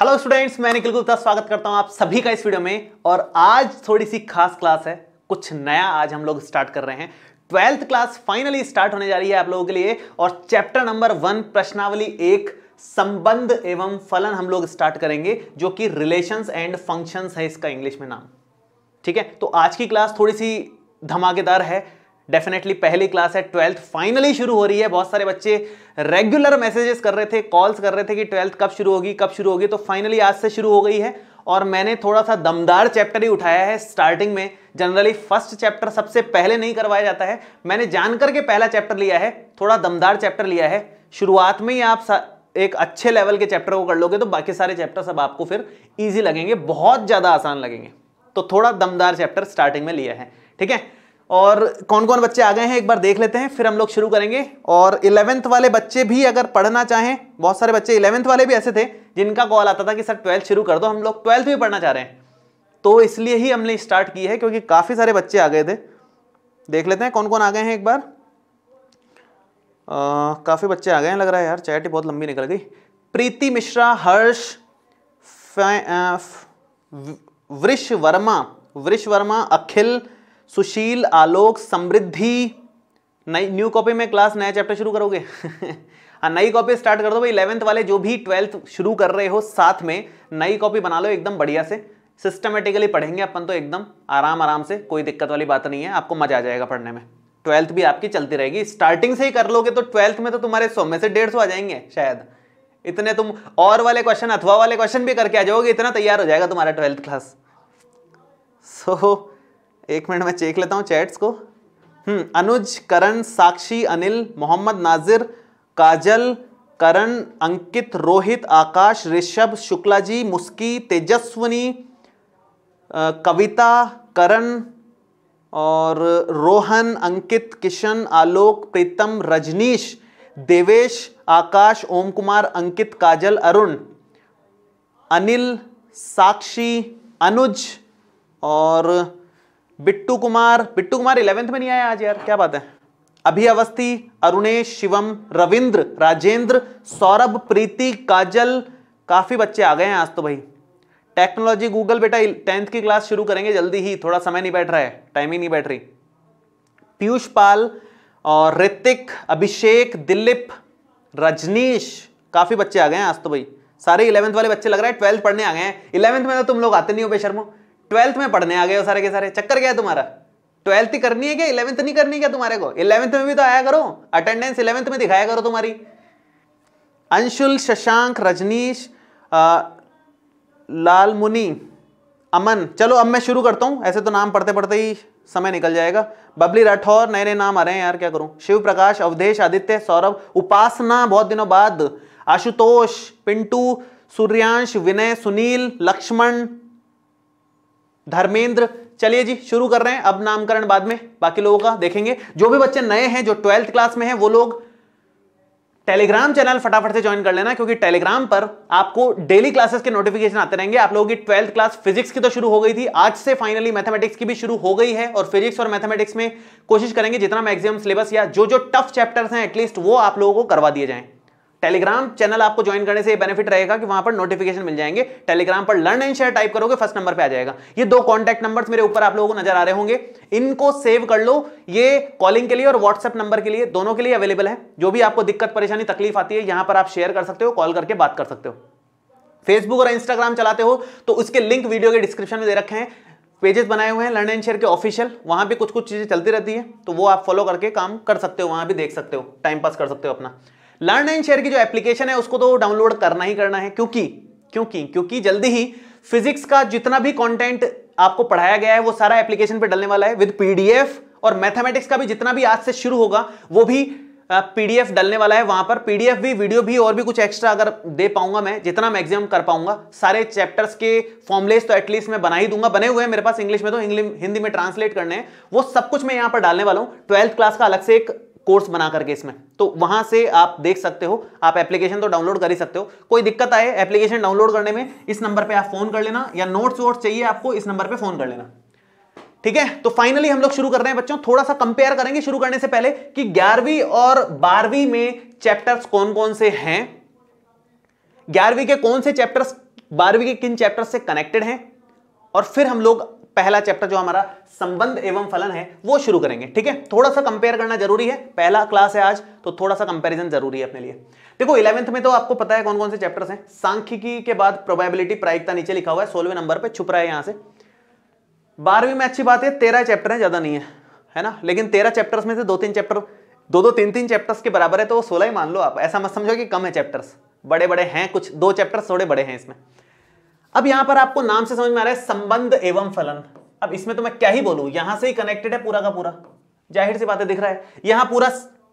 Hello students मैं निखिल गुप्ता स्वागत करता हूं आप सभी का इस वीडियो में और आज थोड़ी सी खास क्लास है कुछ नया आज हम लोग स्टार्ट कर रहे हैं ट्वेल्थ क्लास फाइनली स्टार्ट होने जा रही है आप लोगों के लिए और चैप्टर नंबर वन प्रश्नावली एक संबंध एवं फलन हम लोग स्टार्ट करेंगे जो कि रिलेशंस एंड फंक्शंस है इसका इंग्लिश में नाम ठीक है तो आज की क्लास थोड़ी सी धमाकेदार है डेफिनेटली पहली क्लास है ट्वेल्थ फाइनली शुरू हो रही है बहुत सारे बच्चे रेगुलर मैसेजेस कर रहे थे कॉल्स कर रहे थे कि ट्वेल्थ कब शुरू होगी कब शुरू होगी तो फाइनली आज से शुरू हो गई है और मैंने थोड़ा सा दमदार चैप्टर ही उठाया है स्टार्टिंग में जनरली फर्स्ट चैप्टर सबसे पहले नहीं करवाया जाता है मैंने जान करके पहला चैप्टर लिया है थोड़ा दमदार चैप्टर लिया है शुरुआत में ही आप एक अच्छे लेवल के चैप्टर को कर लोगे तो बाकी सारे चैप्टर सब आपको फिर ईजी लगेंगे बहुत ज़्यादा आसान लगेंगे तो थोड़ा दमदार चैप्टर स्टार्टिंग में लिया है ठीक है और कौन कौन बच्चे आ गए हैं एक बार देख लेते हैं फिर हम लोग शुरू करेंगे और इलेवेंथ वाले बच्चे भी अगर पढ़ना चाहें बहुत सारे बच्चे इलेवेंथ वाले भी ऐसे थे जिनका कॉल आता था कि सर ट्वेल्थ शुरू कर दो हम लोग ट्वेल्थ भी पढ़ना चाह रहे हैं तो इसलिए ही हमने स्टार्ट की है क्योंकि काफ़ी सारे बच्चे आ गए थे देख लेते हैं कौन कौन आ गए हैं एक बार काफ़ी बच्चे आ गए हैं लग रहा है यार चैट बहुत लंबी निकल गई प्रीति मिश्रा हर्ष वृष वर्मा वृष वर्मा अखिल सुशील आलोक समृद्धि नई न्यू कॉपी में क्लास नया चैप्टर शुरू करोगे हाँ नई कॉपी स्टार्ट कर दो भाई इलेवंथ वाले जो भी ट्वेल्थ शुरू कर रहे हो साथ में नई कॉपी बना लो एकदम बढ़िया से सिस्टमेटिकली पढ़ेंगे अपन तो एकदम आराम आराम से कोई दिक्कत वाली बात नहीं है आपको मजा आ जाएगा पढ़ने में ट्वेल्थ भी आपकी चलती रहेगी स्टार्टिंग से ही कर लोगे तो ट्वेल्थ में तो तुम्हारे सौ में से डेढ़ सौ आ जाएंगे शायद इतने तुम और वाले क्वेश्चन अथवा वाले क्वेश्चन भी करके आ जाओगे इतना तैयार हो जाएगा तुम्हारा ट्वेल्थ क्लास सो so, एक मिनट मैं चेक लेता हूँ चैट्स को हम्म, अनुज करण साक्षी अनिल मोहम्मद नाजिर काजल करण अंकित रोहित आकाश ऋषभ शुक्ला जी मुस्की तेजस्वनी कविता करण और रोहन अंकित किशन आलोक प्रीतम रजनीश देवेश आकाश ओम कुमार अंकित काजल अरुण अनिल साक्षी अनुज और बिट्टू कुमार बिट्टू कुमार इलेवेंथ में नहीं आया आज यार क्या बात है अभी अवस्थी अरुणेश शिवम रविंद्र राजेंद्र सौरभ प्रीति काजल काफी बच्चे आ गए हैं आज तो भाई टेक्नोलॉजी गूगल बेटा टेंथ की क्लास शुरू करेंगे जल्दी ही थोड़ा समय नहीं बैठ रहा है टाइम ही नहीं बैठ रही पीयूष पाल और ऋतिक अभिषेक दिलीप रजनीश काफी बच्चे आ गए हैं आज तो भाई सारे इलेवंथ वाले बच्चे लग रहे हैं ट्वेल्थ पढ़ने आ गए हैं इलेवंथ में तो तुम लोग आते नहीं हो बेशर्मो ट्वेल्थ में पढ़ने आ गए हो सारे के सारे चक्कर क्या है तुम्हारा ट्वेल्थ ही करनी है क्या इलेवंथ नहीं करनी क्या तुम्हारे को इलेवंथ में भी तो आया करो अटेंडेंस इलेवंथ में दिखाया करो तुम्हारी अंशुल शशांक रजनीश लाल मुनि अमन चलो अब मैं शुरू करता हूँ ऐसे तो नाम पढ़ते पढ़ते ही समय निकल जाएगा बबली राठौर नए नए नाम आ रहे हैं यार क्या करूँ शिव प्रकाश अवधेश आदित्य सौरभ उपासना बहुत दिनों बाद आशुतोष पिंटू सूर्यांश विनय सुनील लक्ष्मण धर्मेंद्र चलिए जी शुरू कर रहे हैं अब नामकरण बाद में बाकी लोगों का देखेंगे जो भी बच्चे नए हैं जो ट्वेल्थ क्लास में हैं वो लोग टेलीग्राम चैनल फटाफट से ज्वाइन कर लेना क्योंकि टेलीग्राम पर आपको डेली क्लासेस के नोटिफिकेशन आते रहेंगे आप लोगों की ट्वेल्थ क्लास फिजिक्स की तो शुरू हो गई थी आज से फाइनली मैथमेटिक्स की भी शुरू हो गई है और फिजिक्स और मैथमेटिक्स में कोशिश करेंगे जितना मैक्सिमम सिलेबस या जो जो टफ चैप्टर्स हैं एटलीस्ट वो आप लोगों को करवा दिए जाएं टेलीग्राम चैनल आपको ज्वाइन करने से ये बेनिफिट रहेगा कि वहां पर नोटिफिकेशन मिल जाएंगे टेलीग्राम पर लर्न एंड शेयर टाइप करोगे फर्स्ट नंबर पे आ जाएगा ये दो कॉन्टैक्ट नंबर मेरे ऊपर आप लोगों को नजर आ रहे होंगे इनको सेव कर लो ये कॉलिंग के लिए और व्हाट्सएप नंबर के लिए दोनों के लिए अवेलेबल है जो भी आपको दिक्कत परेशानी तकलीफ आती है यहां पर आप शेयर कर सकते हो कॉल करके बात कर सकते हो फेसबुक और इंस्टाग्राम चलाते हो तो उसके लिंक वीडियो के डिस्क्रिप्शन में दे रखे हैं पेजेस बनाए हुए हैं लर्न एंड शेयर के ऑफिशियल वहां भी कुछ कुछ चीजें चलती रहती है तो वो आप फॉलो करके काम कर सकते हो वहां भी देख सकते हो टाइम पास कर सकते हो अपना लर्न एंड शेयर की जो एप्लीकेशन है उसको तो डाउनलोड करना ही करना है क्योंकि क्योंकि क्योंकि जल्दी ही फिजिक्स का जितना भी कंटेंट आपको पढ़ाया गया है वो सारा एप्लीकेशन पे डलने वाला है विद पीडीएफ और मैथमेटिक्स का भी जितना भी आज से शुरू होगा वो भी पीडीएफ डलने वाला है वहां पर पीडीएफ भी वीडियो भी और भी कुछ एक्स्ट्रा अगर दे पाऊंगा मैं जितना मैक्सिमम कर पाऊंगा सारे चैप्टर्स के फॉर्मलेस तो एटलीस्ट मैं बना ही दूंगा बने हुए हैं मेरे पास इंग्लिश में तो इंग्लिश हिंदी में ट्रांसलेट करने हैं वो सब कुछ मैं यहाँ पर डालने वाला हूँ ट्वेल्थ क्लास का अलग से एक कोर्स बना करके इसमें तो वहां से आप देख सकते हो आप एप्लीकेशन तो डाउनलोड कर ही सकते हो कोई दिक्कत आए एप्लीकेशन डाउनलोड करने में इस नंबर पे आप फोन कर लेना या नोट्स वोट्स चाहिए आपको इस नंबर पे फोन कर लेना ठीक है तो फाइनली हम लोग शुरू कर रहे हैं बच्चों थोड़ा सा कंपेयर करेंगे शुरू करने से पहले कि ग्यारहवीं और बारहवीं में चैप्टर्स कौन कौन से हैं ग्यारहवीं के कौन से चैप्टर्स बारहवीं के किन चैप्टर्स से कनेक्टेड हैं और फिर हम लोग पहला चैप्टर जो हमारा संबंध एवं फलन है वो शुरू करेंगे ठीक है थोड़ा सा कंपेयर करना जरूरी है पहला क्लास है आज तो थोड़ा सा कंपैरिजन जरूरी है अपने लिए देखो इलेवंथ में तो आपको पता है कौन कौन से चैप्टर्स हैं सांख्यिकी के बाद प्रोबेबिलिटी प्रायिकता नीचे लिखा हुआ है सोलवे नंबर पर छुप रहा है यहां से बारहवीं में अच्छी बात है तेरह चैप्टर है ज़्यादा नहीं है है ना लेकिन तेरह चैप्टर्स में से दो तीन चैप्टर दो दो तीन तीन चैप्टर्स के बराबर है तो वो सोलह ही मान लो आप ऐसा मत समझो कि कम है चैप्टर्स बड़े बड़े हैं कुछ दो चैप्टर्स थोड़े बड़े हैं इसमें अब यहां पर आपको नाम से समझ में आ रहा है संबंध एवं फलन अब इसमें तो मैं क्या ही बोलू यहां से ही कनेक्टेड है पूरा का पूरा जाहिर सी बातें दिख रहा है यहां पूरा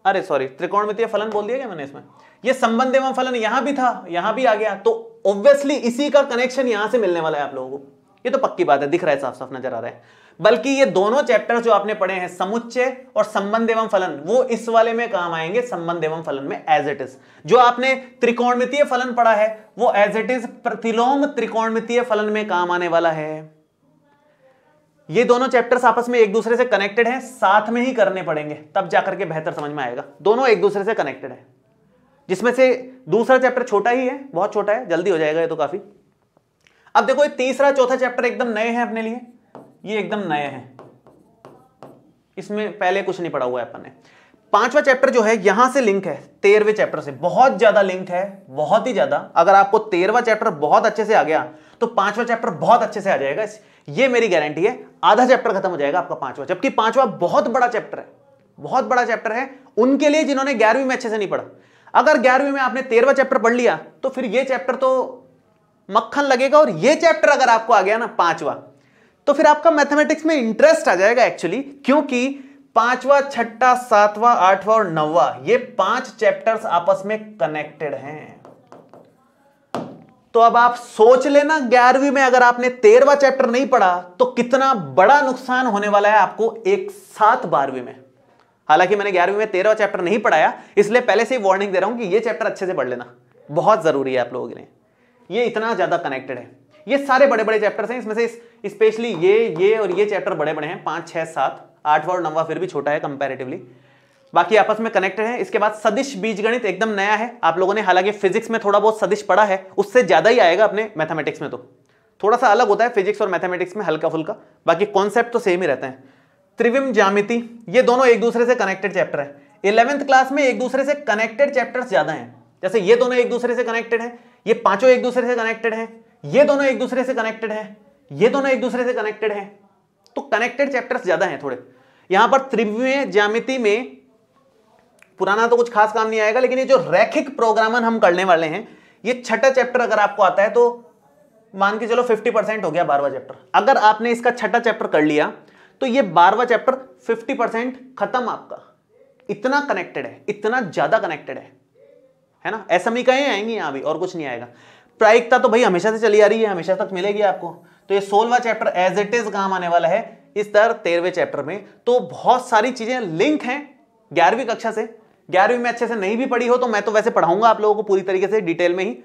अरे सॉरी त्रिकोणमितीय फलन बोल दिया क्या मैंने इसमें ये संबंध एवं फलन यहां भी था यहां भी आ गया तो ऑब्वियसली इसी का कनेक्शन यहां से मिलने वाला है आप लोगों को ये तो पक्की बात है दिख रहा है साफ साफ नजर आ रहा है बल्कि ये दोनों चैप्टर जो आपने पढ़े हैं समुच्चय और संबंध एवं फलन वो इस वाले में काम आएंगे संबंध एवं फलन में एज इट इज जो आपने त्रिकोणमितीय फलन पढ़ा है वो एज इट इज प्रतिलोम त्रिकोणमितीय फलन में काम आने वाला है ये दोनों चैप्टर्स आपस में एक दूसरे से कनेक्टेड हैं साथ में ही करने पड़ेंगे तब जाकर के बेहतर समझ में आएगा दोनों एक दूसरे से कनेक्टेड है जिसमें से दूसरा चैप्टर छोटा ही है बहुत छोटा है जल्दी हो जाएगा ये तो काफी अब देखो ये तीसरा चौथा चैप्टर एकदम नए हैं अपने लिए ये एकदम नए हैं इसमें पहले कुछ नहीं पढ़ा हुआ है अपन ने पांचवा चैप्टर जो है यहां से लिंक है तेरहवें चैप्टर से बहुत ज्यादा लिंक है बहुत ही ज्यादा अगर आपको तेरहवा चैप्टर बहुत अच्छे से आ गया तो पांचवा चैप्टर बहुत अच्छे से आ जाएगा ये मेरी गारंटी है आधा चैप्टर खत्म हो जाएगा आपका पांचवा जबकि पांचवा बहुत बड़ा चैप्टर है बहुत बड़ा चैप्टर है उनके लिए जिन्होंने ग्यारहवीं में अच्छे से नहीं पढ़ा अगर ग्यारहवीं में आपने तेरहवा चैप्टर पढ़ लिया तो फिर ये चैप्टर तो मक्खन लगेगा और ये चैप्टर अगर आपको आ गया ना पांचवा तो फिर आपका मैथमेटिक्स में इंटरेस्ट आ जाएगा एक्चुअली क्योंकि पांचवा छठा सातवा आठवां और नवा ये पांच चैप्टर्स आपस में कनेक्टेड हैं तो अब आप सोच लेना ग्यारहवीं में अगर आपने तेरहवा चैप्टर नहीं पढ़ा तो कितना बड़ा नुकसान होने वाला है आपको एक साथ बारहवीं में हालांकि मैंने ग्यारहवीं में तेरहवा चैप्टर नहीं पढ़ाया इसलिए पहले से ही वार्निंग दे रहा हूं कि ये चैप्टर अच्छे से पढ़ लेना बहुत जरूरी है आप लोगों के लिए ये इतना ज्यादा कनेक्टेड है ये सारे बड़े बड़े चैप्टर्स हैं इसमें से स्पेशली इस, ये ये और ये चैप्टर बड़े बड़े हैं पांच छह सात आठवा और नौवा फिर भी छोटा है कंपेरेटिवली बाकी आपस में कनेक्टेड है इसके बाद सदिश बीजगणित एकदम नया है आप लोगों ने हालांकि फिजिक्स में थोड़ा बहुत सदिश पढ़ा है उससे ज्यादा ही आएगा अपने मैथमेटिक्स में तो थोड़ा सा अलग होता है फिजिक्स और मैथमेटिक्स में हल्का फुल्का बाकी कॉन्सेप्ट तो सेम ही रहते हैं त्रिविम जामिति ये दोनों एक दूसरे से कनेक्टेड चैप्टर है इलेवेंथ क्लास में एक दूसरे से कनेक्टेड चैप्टर्स ज्यादा हैं जैसे ये दोनों एक दूसरे से कनेक्टेड है ये पांचों एक दूसरे से कनेक्टेड है ये दोनों एक दूसरे से कनेक्टेड है ये दोनों एक दूसरे से कनेक्टेड है तो कनेक्टेड चैप्टर्स ज्यादा हैं थोड़े यहां पर त्रिव्य ज्यामिति में पुराना तो कुछ खास काम नहीं आएगा लेकिन ये जो रैखिक प्रोग्रामन हम करने वाले हैं ये छठा चैप्टर अगर आपको आता है तो मान के चलो 50 परसेंट हो गया बारहवा चैप्टर अगर आपने इसका छठा चैप्टर कर लिया तो ये बारहवा चैप्टर 50 परसेंट खत्म आपका इतना कनेक्टेड है इतना ज्यादा कनेक्टेड है है ना ऐसा का आएंगी आएंगे यहां भी और कुछ नहीं आएगा प्रायिकता तो भाई हमेशा से चली आ रही है हमेशा तक मिलेगी आपको तो ये सोलवा चैप्टर एज इट इज काम आने वाला है इस तरह तेरहवें चैप्टर में तो बहुत सारी चीजें लिंक हैं ग्यारहवीं कक्षा से ग्यारहवीं में अच्छे से नहीं भी पढ़ी हो तो मैं तो वैसे पढ़ाऊंगा आप लोगों को पूरी तरीके से डिटेल में ही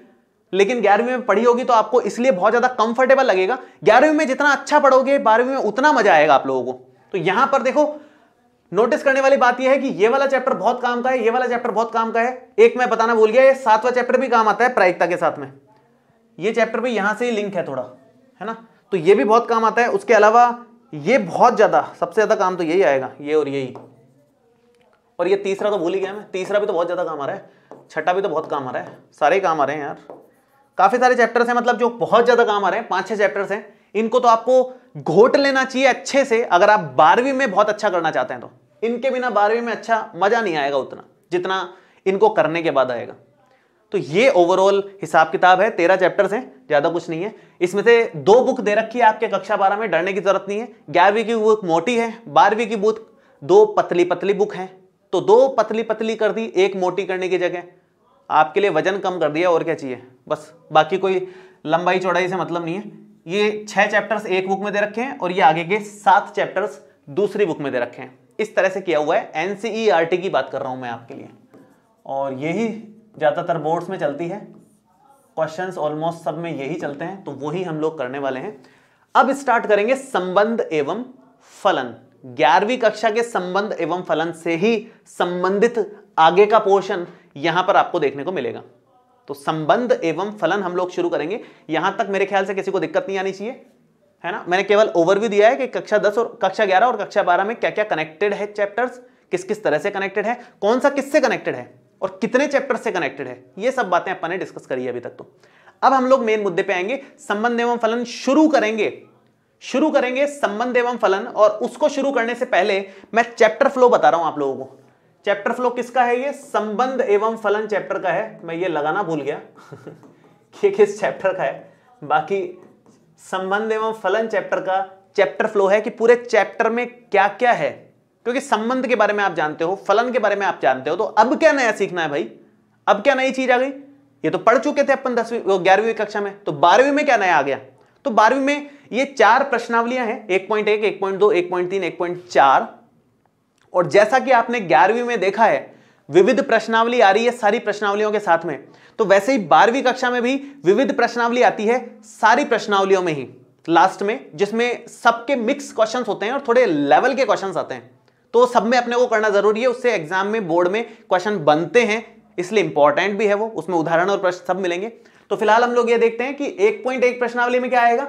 लेकिन ग्यारहवीं में पढ़ी होगी तो आपको इसलिए बहुत ज्यादा कंफर्टेबल लगेगा ग्यारहवीं में जितना अच्छा पढ़ोगे बारहवीं में उतना मजा आएगा आप लोगों को तो यहां पर देखो नोटिस करने वाली बात यह है कि ये वाला चैप्टर बहुत काम का है ये वाला चैप्टर बहुत काम का है एक मैं बताना भूल गया ये सातवां चैप्टर भी काम आता है प्रायिकता के साथ में ये चैप्टर भी यहाँ से ही लिंक है थोड़ा है ना तो ये भी बहुत काम आता है उसके अलावा ये बहुत ज़्यादा सबसे ज़्यादा काम तो यही आएगा ये और यही और ये तीसरा तो भूल ही गया मैं तीसरा भी तो बहुत ज़्यादा काम आ रहा है छठा भी तो बहुत काम आ रहा है सारे काम आ रहे हैं यार काफ़ी सारे चैप्टर्स हैं मतलब जो बहुत ज़्यादा काम आ रहे हैं पाँच छः चैप्टर्स हैं इनको तो आपको घोट लेना चाहिए अच्छे से अगर आप बारहवीं में बहुत अच्छा करना चाहते हैं तो इनके बिना बारहवीं में अच्छा मज़ा नहीं आएगा उतना जितना इनको करने के बाद आएगा तो ये ओवरऑल हिसाब किताब है तेरह चैप्टर्स हैं ज़्यादा कुछ नहीं है इसमें से दो बुक दे रखी है आपके कक्षा बारह में डरने की जरूरत नहीं है ग्यारहवीं की बुक मोटी है बारहवीं की बुक दो पतली पतली बुक हैं तो दो पतली पतली कर दी एक मोटी करने की जगह आपके लिए वजन कम कर दिया और क्या चाहिए बस बाकी कोई लंबाई चौड़ाई से मतलब नहीं है ये छः चैप्टर्स एक बुक में दे रखे हैं और ये आगे के सात चैप्टर्स दूसरी बुक में दे रखे हैं इस तरह से किया हुआ है एन e e की बात कर रहा हूँ मैं आपके लिए और यही ज़्यादातर बोर्ड्स में चलती है क्वेश्चन ऑलमोस्ट सब में यही चलते हैं तो वही हम लोग करने वाले हैं अब स्टार्ट करेंगे संबंध एवं फलन ग्यारहवीं कक्षा के संबंध एवं फलन से ही संबंधित आगे का पोर्शन यहां पर आपको देखने को मिलेगा तो संबंध एवं फलन हम लोग शुरू करेंगे यहां तक मेरे ख्याल से किसी को दिक्कत नहीं आनी चाहिए है ना मैंने केवल ओवरव्यू दिया है कि कक्षा दस और कक्षा ग्यारह और कक्षा बारह में क्या क्या कनेक्टेड है चैप्टर्स किस किस तरह से कनेक्टेड है कौन सा किससे कनेक्टेड है और कितने चैप्टर से कनेक्टेड है ये सब बातें अपन ने डिस्कस करी अभी तक तो अब हम लोग मेन मुद्दे पे आएंगे संबंध एवं फलन शुरू करेंगे शुरू करेंगे संबंध एवं फलन और उसको शुरू करने से पहले मैं चैप्टर फ्लो बता रहा हूं आप लोगों को चैप्टर फ्लो किसका है ये संबंध एवं फलन चैप्टर का है मैं ये लगाना भूल गया ये किस चैप्टर का है बाकी संबंध एवं फलन चैप्टर का चैप्टर फ्लो है कि पूरे चैप्टर में क्या क्या है क्योंकि संबंध के बारे में आप जानते हो फलन के बारे में आप जानते हो तो अब क्या नया सीखना है भाई अब क्या नई चीज आ गई ये तो पढ़ चुके थे अपन दसवीं ग्यारहवीं कक्षा में तो बारहवीं में क्या नया आ गया तो बारहवीं में ये चार प्रश्नावलियां हैं एक पॉइंट एक एक पॉइंट दो एक पॉइंट तीन एक पॉइंट चार और जैसा कि आपने ग्यारहवीं में देखा है विविध प्रश्नावली आ रही है सारी प्रश्नावलियों के साथ में तो वैसे ही बारहवीं कक्षा में भी विविध प्रश्नावली आती है सारी प्रश्नावलियों में ही लास्ट में जिसमें सबके मिक्स क्वेश्चन होते हैं और थोड़े लेवल के क्वेश्चन आते हैं तो सब में अपने को करना जरूरी है उससे एग्जाम में बोर्ड में क्वेश्चन बनते हैं इसलिए इंपॉर्टेंट भी है वो उसमें उदाहरण और प्रश्न सब मिलेंगे तो फिलहाल हम लोग ये देखते हैं कि एक पॉइंट एक प्रश्नावली में क्या आएगा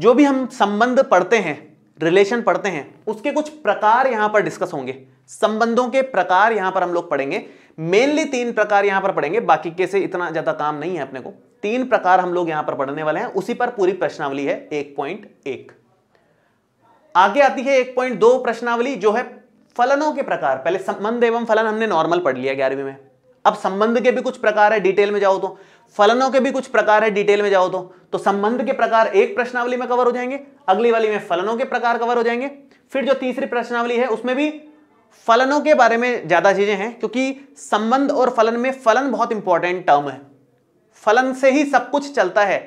जो भी हम संबंध पढ़ते हैं रिलेशन पढ़ते हैं उसके कुछ प्रकार यहां पर डिस्कस होंगे संबंधों के प्रकार यहां पर हम लोग पढ़ेंगे मेनली तीन प्रकार यहां पर पढ़ेंगे बाकी के से इतना ज्यादा काम नहीं है अपने को तीन प्रकार हम लोग यहां पर पढ़ने वाले हैं उसी पर पूरी प्रश्नावली है एक पॉइंट एक आगे आती है एक पॉइंट दो प्रश्नावली जो है फलनों के प्रकार पहले संबंध एवं फलन हमने नॉर्मल पढ़ लिया ग्यारहवीं में अब संबंध के भी कुछ प्रकार है डिटेल में जाओ तो फलनों के भी कुछ प्रकार है डिटेल में जाओ तो तो संबंध के प्रकार एक प्रश्नावली में कवर हो जाएंगे अगली वाली में फलनों के प्रकार कवर हो जाएंगे फिर जो तीसरी प्रश्नावली है उसमें भी फलनों के बारे में ज्यादा चीजें हैं क्योंकि संबंध और फलन में फलन बहुत इंपॉर्टेंट टर्म है फलन से ही सब कुछ चलता है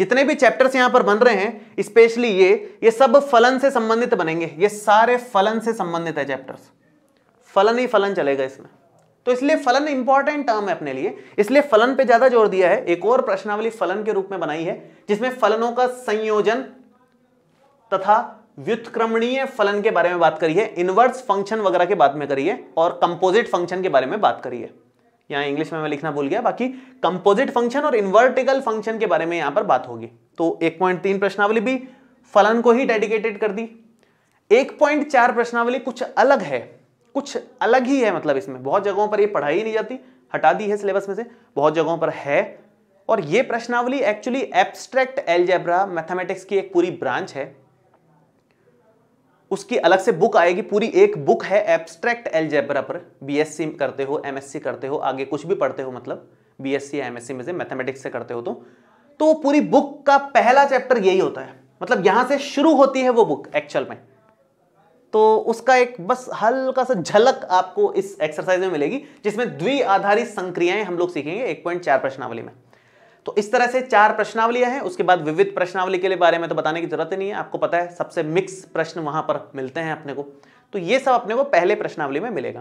जितने भी चैप्टर्स यहां पर बन रहे हैं स्पेशली ये ये सब फलन से संबंधित बनेंगे ये सारे फलन से संबंधित है चैप्टर्स फलन ही फलन चलेगा इसमें तो इसलिए फलन इंपॉर्टेंट टर्म है अपने लिए इसलिए फलन पे ज्यादा जोर दिया है एक और प्रश्नावली फलन के रूप में बनाई है जिसमें फलनों का संयोजन तथा व्युत्क्रमणीय फलन के बारे में बात करिए इनवर्स फंक्शन वगैरह के बारे में करिए और कंपोजिट फंक्शन के बारे में बात करिए यहाँ इंग्लिश में मैं लिखना भूल गया बाकी कंपोजिट फंक्शन और इन्वर्टिकल फंक्शन के बारे में यहाँ पर बात होगी तो एक पॉइंट तीन प्रश्नावली भी फलन को ही डेडिकेटेड कर दी एक पॉइंट चार प्रश्नावली कुछ अलग है कुछ अलग ही है मतलब इसमें बहुत जगहों पर ये पढ़ाई नहीं जाती हटा दी है सिलेबस में से बहुत जगहों पर है और ये प्रश्नावली एक्चुअली एब्स्ट्रैक्ट एल्जेब्रा मैथमेटिक्स की एक पूरी ब्रांच है उसकी अलग से बुक आएगी पूरी एक बुक है एब्स्ट्रैक्ट एलजेब्रा पर बीएससी करते हो एमएससी करते हो आगे कुछ भी पढ़ते हो मतलब बीएससी या एमएससी में से मैथमेटिक्स से करते हो तो तो पूरी बुक का पहला चैप्टर यही होता है मतलब यहां से शुरू होती है वो बुक एक्चुअल में तो उसका एक बस हल्का सा झलक आपको इस एक्सरसाइज में मिलेगी जिसमें द्वि आधारित संक्रियाएं हम लोग सीखेंगे एक प्रश्नावली में तो इस तरह से चार प्रश्नावलियां हैं उसके बाद विविध प्रश्नावली के लिए बारे में तो बताने की जरूरत नहीं है आपको पता है सबसे मिक्स प्रश्न वहां पर मिलते हैं अपने को तो ये सब अपने को पहले प्रश्नावली में मिलेगा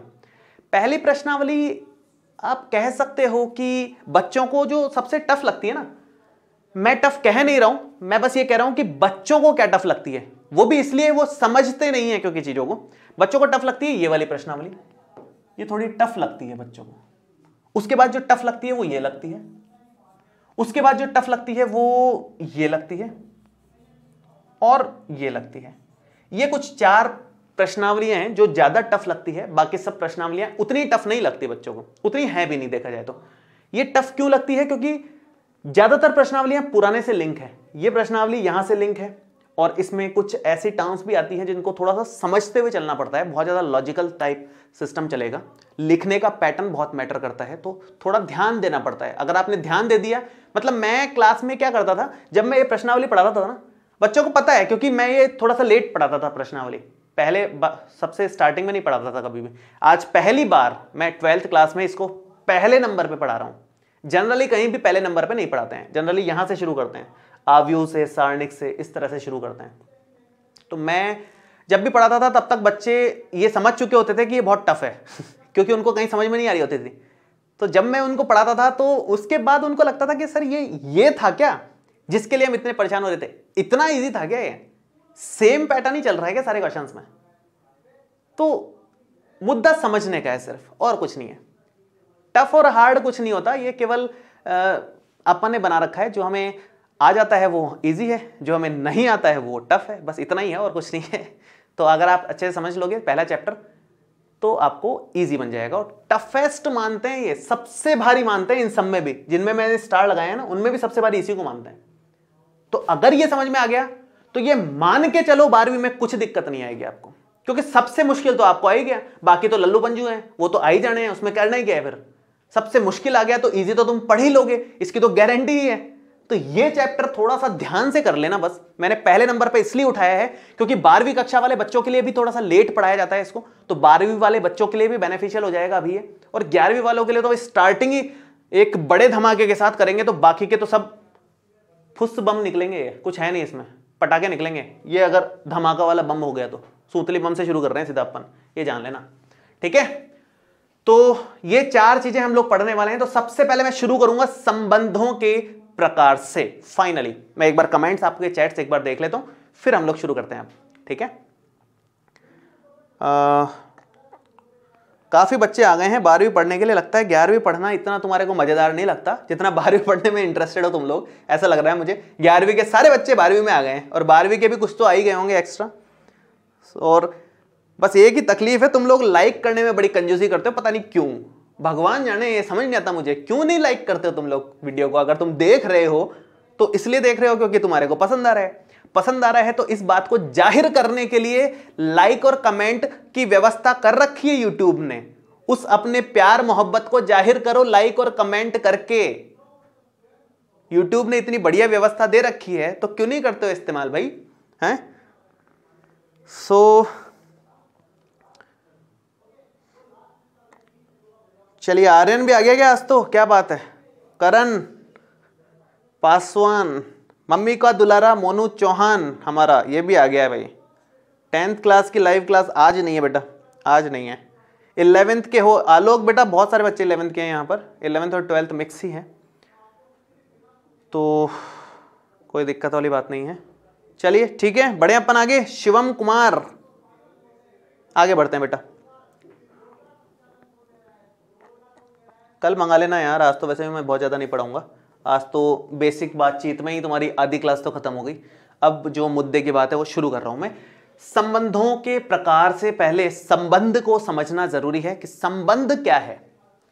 पहली प्रश्नावली आप कह सकते हो कि बच्चों को जो सबसे टफ लगती है ना मैं टफ कह नहीं रहा हूं मैं बस ये कह रहा हूं कि बच्चों को क्या टफ लगती है वो भी इसलिए वो समझते नहीं है क्योंकि चीजों को बच्चों को टफ लगती है ये वाली प्रश्नावली ये थोड़ी टफ लगती है बच्चों को उसके बाद जो टफ लगती है वो ये लगती है उसके बाद जो टफ लगती है वो ये लगती है और ये लगती है ये कुछ चार प्रश्नावलियां हैं जो ज्यादा टफ लगती है बाकी सब प्रश्नावलियां उतनी टफ नहीं लगती बच्चों को उतनी है भी नहीं देखा जाए तो ये टफ क्यों लगती है क्योंकि ज्यादातर प्रश्नावलियां पुराने से लिंक है ये प्रश्नावली यहां से लिंक है और इसमें कुछ ऐसी टर्म्स भी आती हैं जिनको थोड़ा सा समझते हुए चलना पड़ता है बहुत ज़्यादा लॉजिकल टाइप सिस्टम चलेगा लिखने का पैटर्न बहुत मैटर करता है तो थोड़ा ध्यान देना पड़ता है अगर आपने ध्यान दे दिया मतलब मैं क्लास में क्या करता था जब मैं ये प्रश्नावली पढ़ाता था ना बच्चों को पता है क्योंकि मैं ये थोड़ा सा लेट पढ़ाता था प्रश्नावली पहले सबसे स्टार्टिंग में नहीं पढ़ाता था कभी भी आज पहली बार मैं ट्वेल्थ क्लास में इसको पहले नंबर पर पढ़ा रहा हूँ जनरली कहीं भी पहले नंबर पर नहीं पढ़ाते हैं जनरली यहाँ से शुरू करते हैं आवयु से सारणिक से इस तरह से शुरू करते हैं तो मैं जब भी पढ़ाता था तब तक बच्चे ये समझ चुके होते थे कि ये बहुत टफ है क्योंकि उनको कहीं समझ में नहीं आ रही होती थी तो जब मैं उनको पढ़ाता था तो उसके बाद उनको लगता था कि सर ये ये था क्या जिसके लिए हम इतने परेशान हो रहे थे इतना ईजी था क्या ये सेम पैटर्न ही चल रहा है क्या सारे क्वेश्चन में तो मुद्दा समझने का है सिर्फ और कुछ नहीं है टफ और हार्ड कुछ नहीं होता ये केवल अपन ने बना रखा है जो हमें आ जाता है वो ईजी है जो हमें नहीं आता है वो टफ है बस इतना ही है और कुछ नहीं है तो अगर आप अच्छे से समझ लोगे पहला चैप्टर तो आपको ईजी बन जाएगा और टफेस्ट मानते हैं ये सबसे भारी मानते हैं इन सब में भी जिनमें मैंने स्टार लगाया ना उनमें भी सबसे भारी इसी को मानते हैं तो अगर ये समझ में आ गया तो ये मान के चलो बारहवीं में कुछ दिक्कत नहीं आएगी आपको क्योंकि सबसे मुश्किल तो आपको आ ही गया बाकी तो लल्लू पंजू हैं वो तो आ ही जाने हैं उसमें करना ही क्या है फिर सबसे मुश्किल आ गया तो ईजी तो तुम पढ़ ही लोगे इसकी तो गारंटी ही है तो ये चैप्टर थोड़ा सा ध्यान से कर लेना बस मैंने पहले नंबर पे इसलिए उठाया है क्योंकि बारहवीं कक्षा वाले बच्चों के लिए भी थोड़ा सा लेट पढ़ाया जाता है इसको तो बारहवीं वाले बच्चों के लिए भी बेनिफिशियल हो जाएगा अभी ये और ग्यारहवीं वालों के लिए तो स्टार्टिंग ही एक बड़े धमाके के साथ करेंगे तो बाकी के तो सब फुस बम निकलेंगे कुछ है नहीं इसमें पटाखे निकलेंगे ये अगर धमाका वाला बम हो गया तो सूतली बम से शुरू कर रहे हैं सीधा अपन ये जान लेना ठीक है तो ये चार चीजें हम लोग पढ़ने वाले हैं तो सबसे पहले मैं शुरू करूंगा संबंधों के प्रकार से फाइनली मैं एक बार कमेंट्स आपके चैट से एक बार देख लेता हूं फिर हम लोग शुरू करते हैं ठीक है काफ़ी बच्चे आ गए हैं बारहवीं पढ़ने के लिए लगता है ग्यारहवीं पढ़ना इतना तुम्हारे को मज़ेदार नहीं लगता जितना बारहवीं पढ़ने में इंटरेस्टेड हो तुम लोग ऐसा लग रहा है मुझे ग्यारहवीं के सारे बच्चे बारहवीं में आ गए हैं और बारहवीं के भी कुछ तो आ ही गए होंगे एक्स्ट्रा और बस एक ही तकलीफ है तुम लोग लाइक करने में बड़ी कंजूसी करते हो पता नहीं क्यों भगवान जाने ये समझ नहीं आता मुझे क्यों नहीं लाइक करते हो तुम लोग वीडियो को अगर तुम देख रहे हो तो इसलिए देख रहे हो क्योंकि तुम्हारे को पसंद आ रहा है पसंद आ रहा है तो इस बात को जाहिर करने के लिए लाइक और कमेंट की व्यवस्था कर रखी है यूट्यूब ने उस अपने प्यार मोहब्बत को जाहिर करो लाइक और कमेंट करके यूट्यूब ने इतनी बढ़िया व्यवस्था दे रखी है तो क्यों नहीं करते हो इस्तेमाल भाई हैं सो so, चलिए आर्यन भी आ गया क्या आज तो क्या बात है करण पासवान मम्मी का दुलारा मोनू चौहान हमारा ये भी आ गया है भाई टेंथ क्लास की लाइव क्लास आज नहीं है बेटा आज नहीं है इलेवेंथ के हो आलोक बेटा बहुत सारे बच्चे इलेवेंथ के हैं यहाँ पर इलेवेंथ और ट्वेल्थ मिक्स ही है तो कोई दिक्कत वाली बात नहीं है चलिए ठीक है बड़े अपन आगे शिवम कुमार आगे बढ़ते हैं बेटा कल मंगा लेना यार आज तो वैसे भी मैं बहुत ज़्यादा नहीं पढ़ाऊँगा आज तो बेसिक बातचीत में ही तुम्हारी आधी क्लास तो खत्म हो गई अब जो मुद्दे की बात है वो शुरू कर रहा हूँ मैं संबंधों के प्रकार से पहले संबंध को समझना जरूरी है कि संबंध क्या है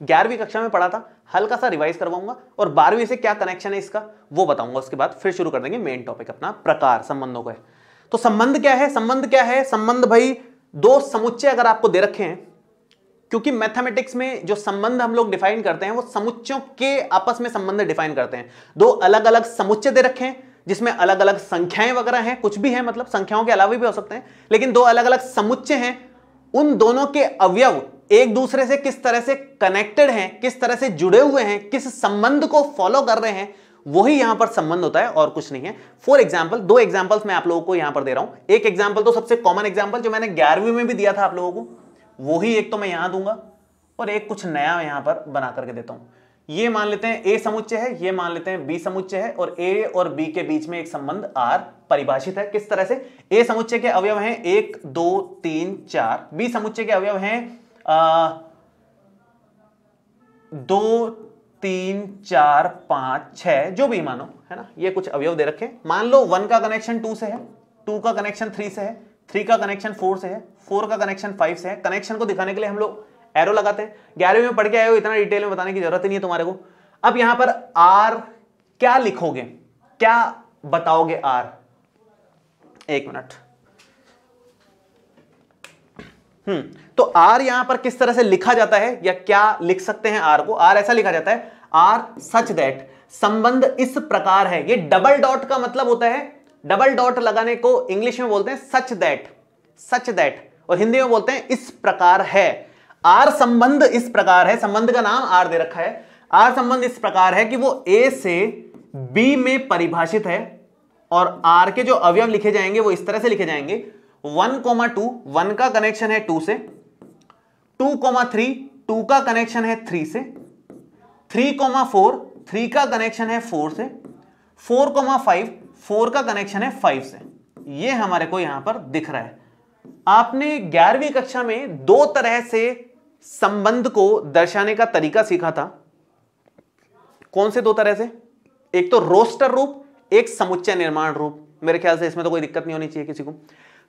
ग्यारहवीं कक्षा में पढ़ा था हल्का सा रिवाइज करवाऊंगा और बारहवीं से क्या कनेक्शन है इसका वो बताऊंगा उसके बाद फिर शुरू कर देंगे मेन टॉपिक अपना प्रकार संबंधों का तो संबंध क्या है संबंध क्या है संबंध भाई दो समुच्चय अगर आपको दे रखे हैं क्योंकि मैथमेटिक्स में जो संबंध हम लोग डिफाइन करते हैं वो समुच्चों के आपस में संबंध डिफाइन करते हैं दो अलग अलग समुच्चय दे रखे हैं जिसमें अलग अलग संख्याएं वगैरह हैं कुछ भी है मतलब संख्याओं के अलावा भी हो सकते हैं लेकिन दो अलग अलग समुच्चय हैं उन दोनों के अवयव एक दूसरे से किस तरह से कनेक्टेड हैं किस तरह से जुड़े हुए हैं किस संबंध को फॉलो कर रहे हैं वही यहां पर संबंध होता है और कुछ नहीं है फॉर एग्जाम्पल दो एग्जाम्पल्स मैं आप लोगों को यहां पर दे रहा हूं एक एग्जाम्पल तो सबसे कॉमन एग्जाम्पल जो मैंने ग्यारहवीं में भी दिया था आप लोगों को वो ही एक तो मैं यहां दूंगा और एक कुछ नया यहां पर बना करके देता हूं ये मान लेते हैं ए समुच्चय है ये मान लेते हैं बी समुच्चय है और ए और बी के बीच में एक संबंध आर परिभाषित है किस तरह से ए समुच्चय के अवयव हैं एक दो तीन चार बी समुच्चय के अवयव हैं दो तीन चार पांच छ जो भी मानो है ना ये कुछ अवयव दे रखे मान लो वन का कनेक्शन टू से है टू का कनेक्शन थ्री से है थ्री का कनेक्शन फोर से है फोर का कनेक्शन फाइव से है कनेक्शन को दिखाने के लिए हम लोग एरो लगाते हैं ग्यारहवीं में पढ़ के आए हो इतना डिटेल में बताने की जरूरत ही नहीं है तुम्हारे को अब यहां पर आर क्या लिखोगे क्या बताओगे आर एक मिनट हम्म तो आर यहां पर किस तरह से लिखा जाता है या क्या लिख सकते हैं आर को आर ऐसा लिखा जाता है आर सच दैट संबंध इस प्रकार है ये डबल डॉट का मतलब होता है डबल डॉट लगाने को इंग्लिश में बोलते हैं सच दैट सच दैट और हिंदी में बोलते हैं इस प्रकार है आर संबंध इस प्रकार है संबंध का नाम आर दे रखा है आर संबंध इस प्रकार है कि वो ए से बी में परिभाषित है और आर के जो अवयव लिखे जाएंगे वो इस तरह से लिखे जाएंगे वन कोमा टू वन का कनेक्शन है टू से टू कोमा थ्री टू का कनेक्शन है थ्री से थ्री कोमा फोर थ्री का कनेक्शन है फोर से फोर कोमा फाइव फोर का कनेक्शन है फाइव से ये हमारे को यहां पर दिख रहा है आपने ग्यारहवीं कक्षा में दो तरह से संबंध को दर्शाने का तरीका सीखा था कौन से दो तरह से एक तो रोस्टर रूप एक समुच्चय निर्माण रूप मेरे ख्याल से इसमें तो कोई दिक्कत नहीं होनी चाहिए किसी को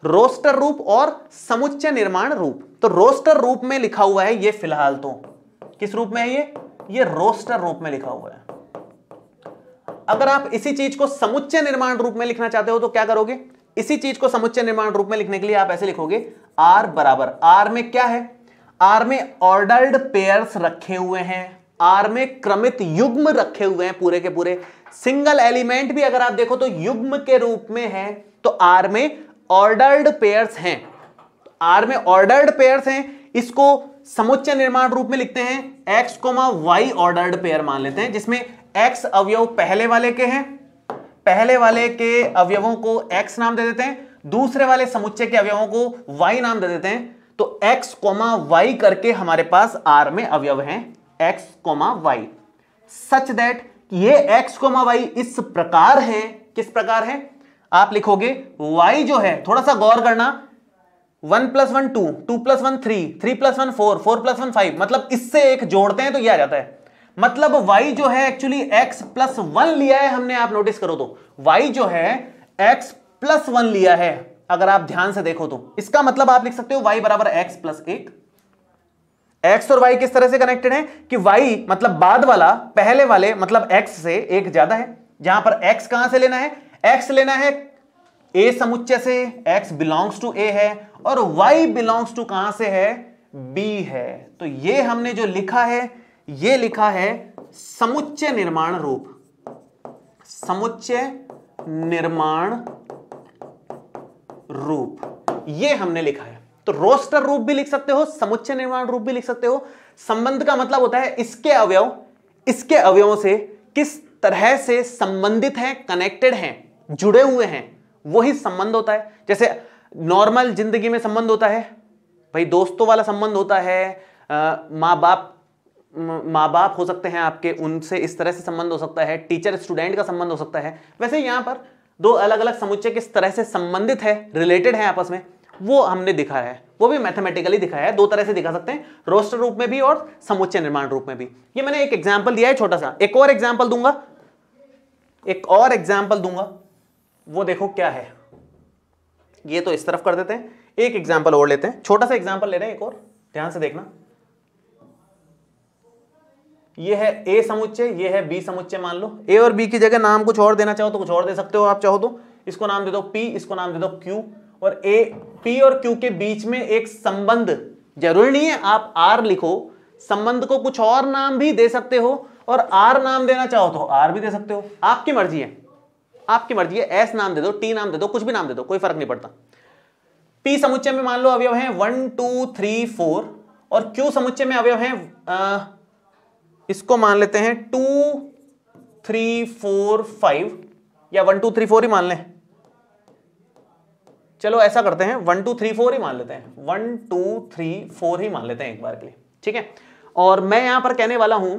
रोस्टर रूप और समुच्चय निर्माण रूप तो रोस्टर रूप में लिखा हुआ है ये फिलहाल तो किस रूप में है ये ये रोस्टर रूप में लिखा हुआ है अगर आप इसी चीज को समुच्चय निर्माण रूप में लिखना चाहते हो तो क्या करोगे इसी चीज को समुच्चय निर्माण रूप में लिखने के लिए आप ऐसे लिखोगे आर बराबर आर में क्या है आर में ऑर्डर्ड पेयर रखे हुए हैं आर में क्रमित युग्म रखे हुए हैं पूरे के पूरे सिंगल एलिमेंट भी अगर आप देखो तो युग्म के रूप में है तो आर में ऑर्डर्ड पेयर हैं आर में ऑर्डर्ड पेयर हैं इसको समुच्चय निर्माण रूप में लिखते हैं x comma y ordered pair मान लेते हैं जिसमें एक्स अवयव पहले वाले के हैं पहले वाले के अवयवों को एक्स नाम दे देते हैं दूसरे वाले समुच्चय के अवयवों को वाई नाम दे देते हैं तो एक्स कोमा वाई करके हमारे पास आर में अवयव हैं x comma y such that ये एक्स कोमा वाई इस प्रकार है किस प्रकार है आप लिखोगे वाई जो है थोड़ा सा गौर करना one plus one two two plus one three three plus one four four plus one five मतलब इससे एक जोड़ते हैं तो यह आ जाता है मतलब y जो है एक्चुअली x प्लस वन लिया है हमने आप नोटिस करो तो y जो है x प्लस वन लिया है अगर आप ध्यान से देखो तो इसका मतलब आप लिख सकते हो y बराबर एक्स प्लस एक एक्स और y किस तरह से कनेक्टेड है कि y मतलब बाद वाला पहले वाले मतलब एक्स से एक ज्यादा है जहां पर एक्स कहां से लेना है एक्स लेना है ए समुच्चय से एक्स बिलोंग्स टू ए है और वाई बिलोंग्स टू कहां से है बी है तो ये हमने जो लिखा है ये लिखा है समुच्चय निर्माण रूप समुच्चय निर्माण रूप ये हमने लिखा है तो रोस्टर रूप भी लिख सकते हो समुच्चय निर्माण रूप भी लिख सकते हो संबंध का मतलब होता है इसके अवयव इसके अवयवों से किस तरह से संबंधित हैं कनेक्टेड हैं जुड़े हुए हैं वही संबंध होता है जैसे नॉर्मल जिंदगी में संबंध होता है भाई दोस्तों वाला संबंध होता है माँ बाप माँ बाप हो सकते हैं आपके उनसे इस तरह से संबंध हो सकता है टीचर स्टूडेंट का संबंध हो सकता है वैसे यहाँ पर दो अलग अलग समुच्चय किस तरह से संबंधित है रिलेटेड है आपस में वो हमने दिखा है वो भी मैथमेटिकली दिखाया है दो तरह से दिखा सकते हैं रोस्टर रूप में भी और समुच्चय निर्माण रूप में भी ये मैंने एक एग्जाम्पल दिया है छोटा सा एक और एग्जाम्पल दूंगा एक और एग्जाम्पल दूंगा वो देखो क्या है ये तो इस तरफ कर देते हैं एक एग्जाम्पल और लेते हैं छोटा सा एग्जाम्पल ले रहे हैं एक और ध्यान से देखना ये है ए समुच्चय ये है बी समुच्चय मान लो ए और बी की जगह नाम कुछ और देना चाहो तो कुछ और दे सकते हो आप चाहो तो इसको नाम दे दो पी इसको नाम दे दो क्यू और ए पी और क्यू के बीच में एक संबंध जरूरी नहीं है आप आर लिखो संबंध को कुछ और नाम भी दे सकते हो और आर नाम देना चाहो तो आर भी दे सकते हो आपकी मर्जी है आपकी मर्जी है एस नाम दे दो टी नाम दे दो कुछ भी नाम दे दो कोई फर्क नहीं पड़ता पी समुच्चय में मान लो अवयव है वन टू थ्री फोर और क्यू समुच्चय में अवयव है आ, इसको मान लेते हैं टू थ्री फोर फाइव या वन टू थ्री फोर ही मान लें चलो ऐसा करते हैं वन टू थ्री फोर ही मान लेते हैं वन टू थ्री फोर ही मान लेते हैं एक बार के लिए ठीक है और मैं यहां पर कहने वाला हूं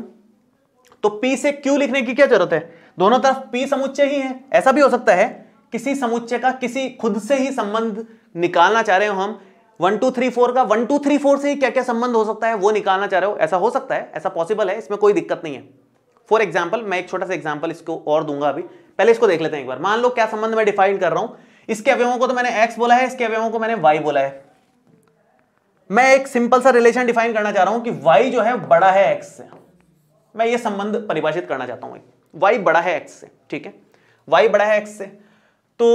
तो P से Q लिखने की क्या जरूरत है दोनों तरफ P समुच्चय ही है ऐसा भी हो सकता है किसी समुच्चय का किसी खुद से ही संबंध निकालना चाह रहे हो हम वन टू थ्री फोर का वन टू थ्री फोर से क्या क्या संबंध हो सकता है वो निकालना चाह रहे हो ऐसा हो सकता है ऐसा पॉसिबल है इसमें कोई दिक्कत नहीं है फॉर एग्जाम्पल मैं एक छोटा सा एग्जाम्पल इसको और दूंगा अभी पहले इसको देख लेते हैं एक बार मान लो क्या संबंध मैं डिफाइन कर रहा हूं इसके अवयवों को तो मैंने एक्स बोला है इसके अवयवों को मैंने वाई बोला है मैं एक सिंपल सा रिलेशन डिफाइन करना चाह रहा हूं कि वाई जो है बड़ा है एक्स से मैं ये संबंध परिभाषित करना चाहता हूं वाई बड़ा है एक्स से ठीक है वाई बड़ा है एक्स से तो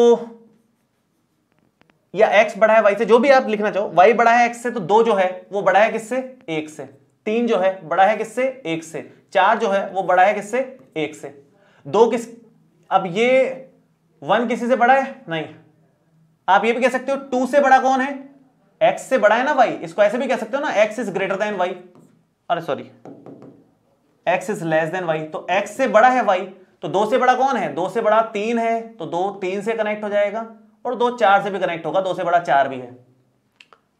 या x बड़ा है y से जो भी आप लिखना चाहो y बड़ा है x से तो दो जो है वो बड़ा है किससे एक से तीन जो है बड़ा है किससे एक से चार जो है वो बड़ा है किससे एक से दो किस अब ये वन किसी से बड़ा है नहीं आप ये भी कह सकते हो टू से बड़ा कौन है एक्स से बड़ा है ना वाई इसको ऐसे भी कह सकते हो ना x is greater than y अरे sorry x is less than y तो एक्स से बड़ा है वाई तो दो से बड़ा कौन है दो से बड़ा तीन है तो दो तीन से कनेक्ट हो जाएगा और दो चार से भी कनेक्ट होगा दो से बड़ा चार भी है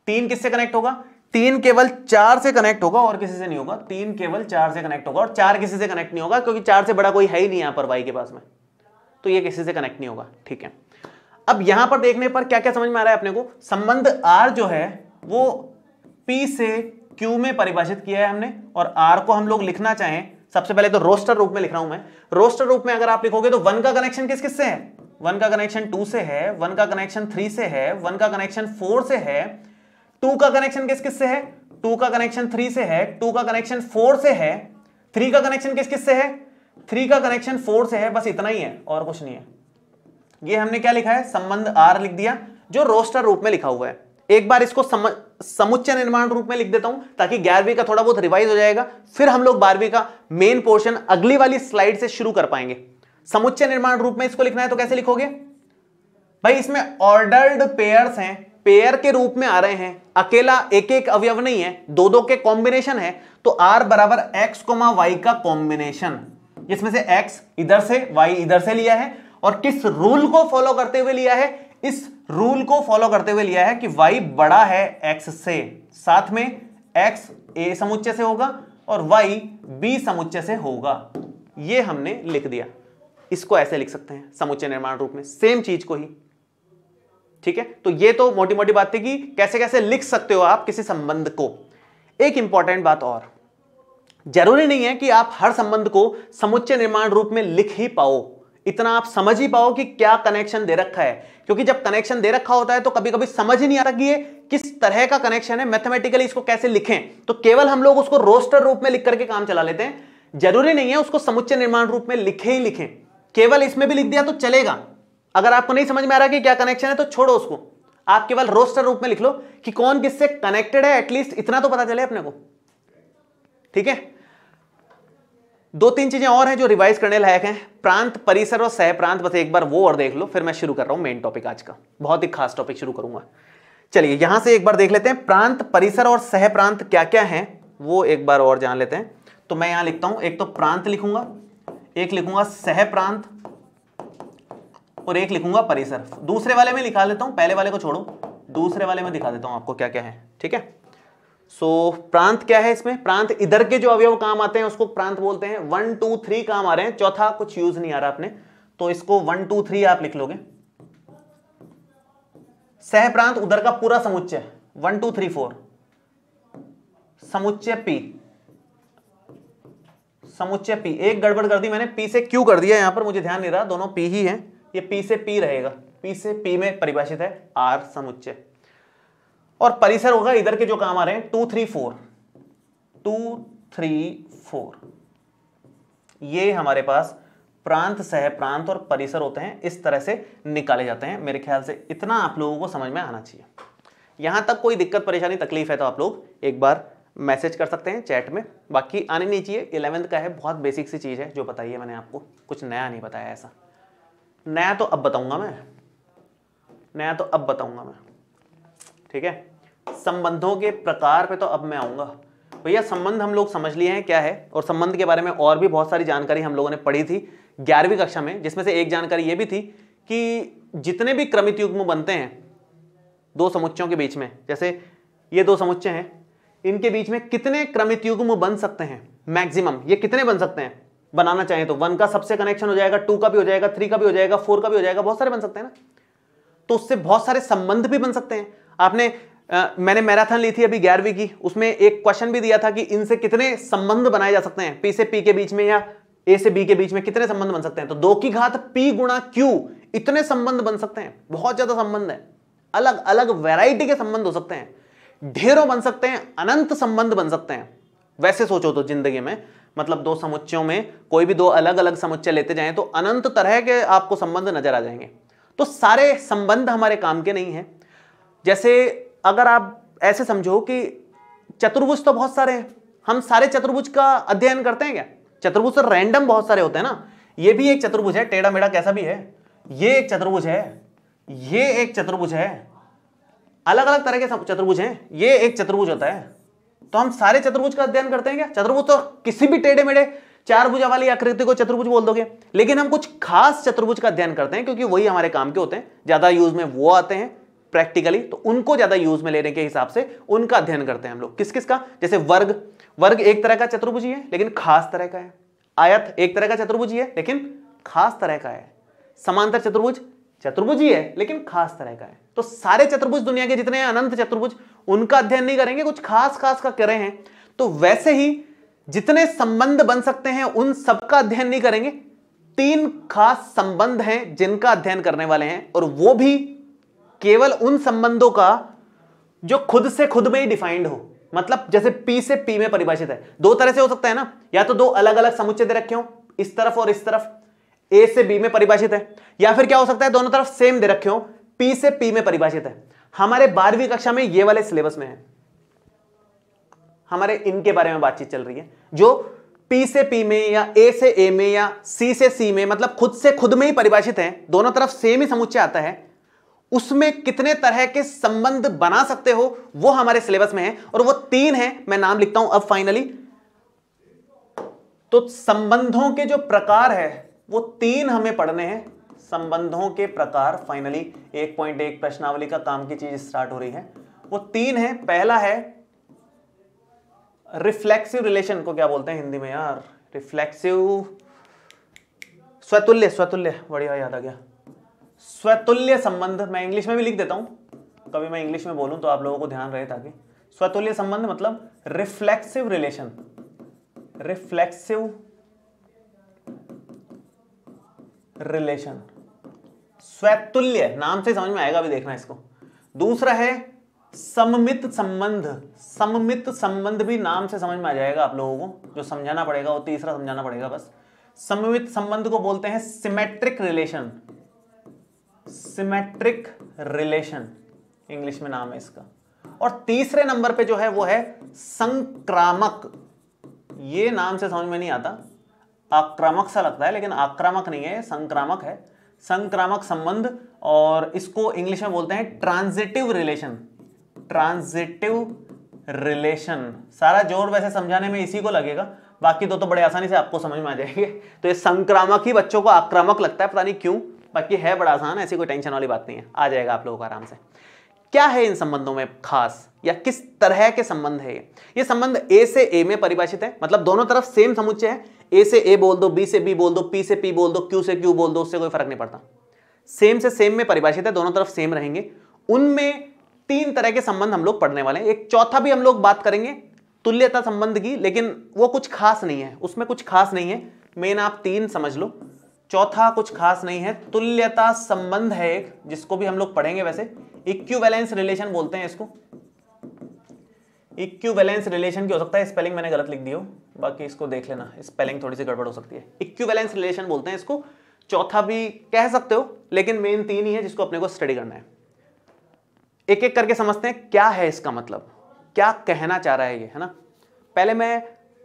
तीन किससे कनेक्ट होगा तीन केवल चार से कनेक्ट होगा और किसी से नहीं होगा तीन केवल चार से कनेक्ट होगा और चार किसी से कनेक्ट नहीं होगा क्योंकि चार से बड़ा कोई है ही नहीं यहां पर वाई के पास में तो ये किसी से कनेक्ट नहीं होगा ठीक है अब यहां पर देखने पर क्या क्या समझ में आ रहा है अपने को संबंध आर जो है वो पी से क्यू में परिभाषित किया है हमने और आर को हम लोग लिखना चाहें सबसे पहले तो रोस्टर रूप में लिख रहा हूं मैं रोस्टर रूप में अगर आप लिखोगे तो वन का कनेक्शन किस किस से है वन का कनेक्शन टू से है वन का कनेक्शन थ्री से है वन का कनेक्शन फोर से है टू का कनेक्शन किस किस से है टू का कनेक्शन थ्री से है टू का कनेक्शन फोर से है थ्री का कनेक्शन किस किस से है थ्री का कनेक्शन फोर से है बस इतना ही है और कुछ नहीं है ये हमने क्या लिखा है संबंध आर लिख दिया जो रोस्टर रूप में लिखा हुआ है एक बार इसको समुच्चय निर्माण रूप में लिख देता हूं ताकि ग्यारहवीं का थोड़ा बहुत रिवाइज हो जाएगा फिर हम लोग बारहवीं का मेन पोर्शन अगली वाली स्लाइड से शुरू कर पाएंगे समुच्चय निर्माण रूप में इसको लिखना है तो कैसे लिखोगे भाई इसमें ऑर्डर्ड पेयर हैं पेयर के रूप में आ रहे हैं अकेला एक एक अवयव नहीं है दो दो के कॉम्बिनेशन है तो आर बराबर एक्स कोमा वाई का कॉम्बिनेशन जिसमें से एक्स इधर से वाई इधर से लिया है और किस रूल को फॉलो करते हुए लिया है इस रूल को फॉलो करते हुए लिया है कि वाई बड़ा है एक्स से साथ में एक्स ए समुच्चय से होगा और वाई बी समुच्चय से होगा यह हमने लिख दिया इसको ऐसे लिख सकते हैं समुच्चय निर्माण रूप में सेम चीज को ही ठीक है तो ये तो मोटी मोटी बात थी कि कैसे कैसे लिख सकते हो आप किसी संबंध को एक इंपॉर्टेंट बात और जरूरी नहीं है कि आप हर संबंध को समुच्चय निर्माण रूप में लिख ही पाओ इतना आप समझ ही पाओ कि क्या कनेक्शन दे रखा है क्योंकि जब कनेक्शन दे रखा होता है तो कभी कभी समझ ही नहीं आता कि ये किस तरह का कनेक्शन है मैथमेटिकली इसको कैसे लिखें तो केवल हम लोग उसको रोस्टर रूप में लिख करके काम चला लेते हैं जरूरी नहीं है उसको समुच्चय निर्माण रूप में लिखे ही लिखें केवल इसमें भी लिख दिया तो चलेगा अगर आपको नहीं समझ में आ रहा कि क्या कनेक्शन है तो छोड़ो उसको आप केवल रोस्टर रूप में लिख लो कि कौन किससे कनेक्टेड है एटलीस्ट इतना तो पता चले अपने को ठीक है दो तीन चीजें और हैं जो रिवाइज करने लायक हैं प्रांत परिसर और सह प्रांत बस एक बार वो और देख लो फिर मैं शुरू कर रहा हूं मेन टॉपिक आज का बहुत ही खास टॉपिक शुरू करूंगा चलिए यहां से एक बार देख लेते हैं प्रांत परिसर और सह प्रांत क्या क्या है वो एक बार और जान लेते हैं तो मैं यहां लिखता हूं एक तो प्रांत लिखूंगा एक लिखूंगा सह प्रांत और एक लिखूंगा परिसर दूसरे वाले में लिखा देता हूं पहले वाले को छोड़ो दूसरे वाले में दिखा देता हूं आपको क्या क्या है ठीक है सो so, प्रांत क्या है इसमें प्रांत इधर के जो अवयव काम आते हैं उसको प्रांत बोलते हैं वन टू थ्री काम आ रहे हैं चौथा कुछ यूज नहीं आ रहा आपने तो इसको वन टू थ्री आप लिख लोगे सह प्रांत उधर का पूरा समुच्चय वन टू थ्री फोर समुच्चय पी समुच्चय पी एक गड़बड़ कर दी मैंने पी से क्यू कर दिया यहाँ पर मुझे ध्यान नहीं रहा दोनों पी ही है ये पी से पी रहेगा पी से पी में परिभाषित है आर समुच्चय और परिसर होगा इधर के जो काम आ रहे हैं two three four two three four ये हमारे पास प्रांत सह प्रांत और परिसर होते हैं इस तरह से निकाले जाते हैं मेरे ख्याल से इतना आप लोगों को समझ में आना चाहिए यहां तक कोई दिक्कत परेशानी तकलीफ है तो आप लोग एक बार मैसेज कर सकते हैं चैट में बाकी आने नहीं चाहिए इलेवेंथ का है बहुत बेसिक सी चीज़ है जो बताइए मैंने आपको कुछ नया नहीं बताया ऐसा नया तो अब बताऊंगा मैं नया तो अब बताऊंगा मैं ठीक है संबंधों के प्रकार पे तो अब मैं आऊँगा भैया संबंध हम लोग समझ लिए हैं क्या है और संबंध के बारे में और भी बहुत सारी जानकारी हम लोगों ने पढ़ी थी ग्यारहवीं कक्षा में जिसमें से एक जानकारी ये भी थी कि जितने भी क्रमित युग्म बनते हैं दो समुच्चयों के बीच में जैसे ये दो समुच्चय हैं इनके बीच में कितने क्रमित युग्म बन सकते हैं मैक्सिमम ये कितने बन सकते हैं बनाना चाहें तो वन का सबसे कनेक्शन हो जाएगा टू का भी हो जाएगा थ्री का भी हो जाएगा फोर का भी हो जाएगा बहुत सारे बन सकते हैं ना तो उससे बहुत सारे संबंध भी बन सकते हैं आपने आ, मैंने मैराथन ली थी अभी ग्यारहवीं की उसमें एक क्वेश्चन भी दिया था कि इनसे कितने संबंध बनाए जा सकते हैं पी से पी के बीच में या ए से बी के बीच में कितने संबंध बन सकते हैं तो दो की घात पी गुणा क्यू इतने संबंध बन सकते हैं बहुत ज्यादा संबंध है अलग अलग वेराइटी के संबंध हो सकते हैं ढेरों बन सकते हैं अनंत संबंध बन सकते हैं वैसे सोचो तो जिंदगी में मतलब दो समुच्चयों में कोई भी दो अलग अलग समुच्चय लेते जाएं तो अनंत तरह के आपको संबंध नजर आ जाएंगे तो सारे संबंध हमारे काम के नहीं हैं जैसे अगर आप ऐसे समझो कि चतुर्भुज तो बहुत सारे हैं हम सारे चतुर्भुज का अध्ययन करते हैं क्या चतुर्भुज तो रैंडम बहुत सारे होते हैं ना ये भी एक चतुर्भुज है टेढ़ा मेढ़ा कैसा भी है ये एक चतुर्भुज है ये एक चतुर्भुज है अलग अलग तरह के चतुर्भुज हैं ये एक चतुर्भुज होता है तो हम सारे चतुर्भुज का अध्ययन करते हैं क्या चतुर्भुज तो किसी भी टेढ़े मेढ़े चार भुजा वाली आकृति को चतुर्भुज बोल दोगे लेकिन हम कुछ खास चतुर्भुज का अध्ययन करते हैं क्योंकि वही हमारे काम के होते हैं ज्यादा यूज में वो आते हैं प्रैक्टिकली तो उनको ज्यादा यूज में लेने के हिसाब से उनका अध्ययन करते हैं हम लोग किस किस का जैसे वर्ग वर्ग एक तरह का चतुर्भुज ही है लेकिन खास तरह का है आयत एक तरह का चतुर्भुज ही है लेकिन खास तरह का है समांतर चतुर्भुज चतुर्भुज ही है लेकिन खास तरह का है तो सारे चतुर्भुज दुनिया के जितने अनंत चतुर्भुज उनका अध्ययन नहीं करेंगे कुछ खास खास का करें हैं तो वैसे ही जितने संबंध बन सकते हैं उन सबका अध्ययन नहीं करेंगे तीन खास संबंध हैं जिनका अध्ययन करने वाले हैं और वो भी केवल उन संबंधों का जो खुद से खुद में ही डिफाइंड हो मतलब जैसे पी से पी में परिभाषित है दो तरह से हो सकता है ना या तो दो अलग अलग समुच्चय दे रखे हो इस तरफ और इस तरफ ए से बी में परिभाषित है या फिर क्या हो सकता है दोनों तरफ सेम दे रखे हो पी से पी में परिभाषित है हमारे बारहवीं कक्षा में ये वाले सिलेबस में है हमारे इनके बारे में बातचीत चल रही है जो पी से पी में या ए से ए में या सी से सी में मतलब खुद से खुद में ही परिभाषित है दोनों तरफ सेम ही समुच्चय आता है उसमें कितने तरह के संबंध बना सकते हो वो हमारे सिलेबस में है और वो तीन है मैं नाम लिखता हूं अब फाइनली तो संबंधों के जो प्रकार है वो तीन हमें पढ़ने हैं संबंधों के प्रकार फाइनली एक पॉइंट एक प्रश्नावली का काम की चीज स्टार्ट हो रही है वो तीन है पहला है रिफ्लेक्सिव रिलेशन को क्या बोलते हैं हिंदी में यार रिफ्लेक्सिव स्वतुल्य स्वतुल्य बढ़िया याद आ गया स्वतुल्य संबंध मैं इंग्लिश में भी लिख देता हूं कभी मैं इंग्लिश में बोलूं तो आप लोगों को ध्यान रहे ताकि स्वतुल्य संबंध मतलब रिफ्लेक्सिव रिलेशन रिफ्लेक्सिव रिलेशन स्वैतुल्य नाम से समझ में आएगा अभी देखना इसको दूसरा है सममित संबंध सममित संबंध भी नाम से समझ में आ जाएगा आप लोगों को जो समझाना पड़ेगा वो तीसरा समझाना पड़ेगा बस सममित संबंध को बोलते हैं symmetric relation symmetric relation English में नाम है इसका और तीसरे नंबर पे जो है वो है संक्रामक ये नाम से समझ में नहीं आता आक्रामक सा लगता है लेकिन आक्रामक नहीं है संक्रामक है संक्रामक संबंध और इसको इंग्लिश में बोलते हैं ट्रांजिटिव रिलेशन ट्रांजिटिव रिलेशन सारा जोर वैसे समझाने में इसी को लगेगा बाकी दो तो बड़े आसानी से आपको समझ में आ जाएंगे तो ये संक्रामक ही बच्चों को आक्रामक लगता है पता नहीं क्यों बाकी है बड़ा आसान ऐसी कोई टेंशन वाली बात नहीं है आ जाएगा आप लोगों को आराम से क्या है इन संबंधों में खास या किस तरह के संबंध है ये संबंध ए से ए में परिभाषित है मतलब दोनों तरफ सेम समुच्चय है ए से ए बोल दो बी से बी बोल दो पी से पी बोल दो क्यू से क्यू बोल दो उससे कोई फर्क नहीं पड़ता सेम से सेम में परिभाषित है दोनों तरफ सेम रहेंगे उनमें तीन तरह के संबंध हम लोग पढ़ने वाले हैं एक चौथा भी हम लोग बात करेंगे तुल्यता संबंध की लेकिन वो कुछ खास नहीं है उसमें कुछ खास नहीं है मेन आप तीन समझ लो चौथा कुछ खास नहीं है तुल्यता संबंध है एक जिसको भी हम लोग पढ़ेंगे वैसे इक्यूवेलेंस रिलेशन बोलते हैं इसको इक्यूवेलेंस रिलेशन क्या हो सकता है स्पेलिंग मैंने गलत लिख दी हो बाकी इसको देख लेना स्पेलिंग थोड़ी सी गड़बड़ हो सकती है इक्यूवेलेंस रिलेशन बोलते हैं इसको चौथा भी कह सकते हो लेकिन मेन तीन ही है जिसको अपने को स्टडी करना है एक एक करके समझते हैं क्या है इसका मतलब क्या कहना चाह रहा है ये है ना पहले मैं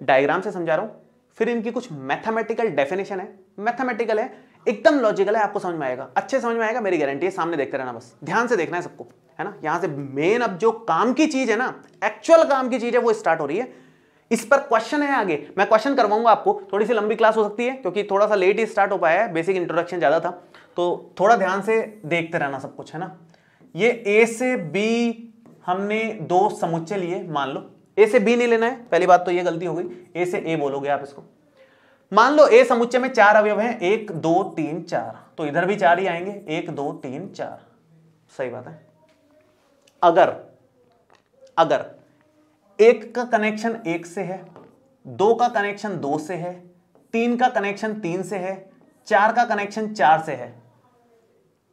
डायग्राम से समझा रहा हूँ फिर इनकी कुछ मैथमेटिकल डेफिनेशन है मैथमेटिकल है एकदम लॉजिकल है आपको समझ में आएगा अच्छे समझ में आएगा मेरी गारंटी है सामने देखते रहना बस ध्यान से देखना है सबको है ना यहां से मेन अब जो काम की चीज़ है ना एक्चुअल काम की चीज़ है वो स्टार्ट हो रही है इस पर क्वेश्चन है आगे मैं क्वेश्चन करवाऊंगा आपको थोड़ी सी लंबी क्लास हो सकती है क्योंकि थोड़ा सा लेट ही स्टार्ट हो पाया है बेसिक इंट्रोडक्शन ज़्यादा था तो थोड़ा ध्यान से देखते रहना सब कुछ है ना ये ए से बी हमने दो समुच्चय लिए मान लो ए से बी नहीं लेना है पहली बात तो ये गलती हो गई ए से ए बोलोगे आप इसको मान लो ए समुच्चय में चार अवयव हैं एक दो तीन चार तो इधर भी चार ही आएंगे एक दो तीन चार सही बात है अगर अगर एक का कनेक्शन एक से है दो का कनेक्शन दो से है तीन का कनेक्शन तीन से है चार का कनेक्शन चार से है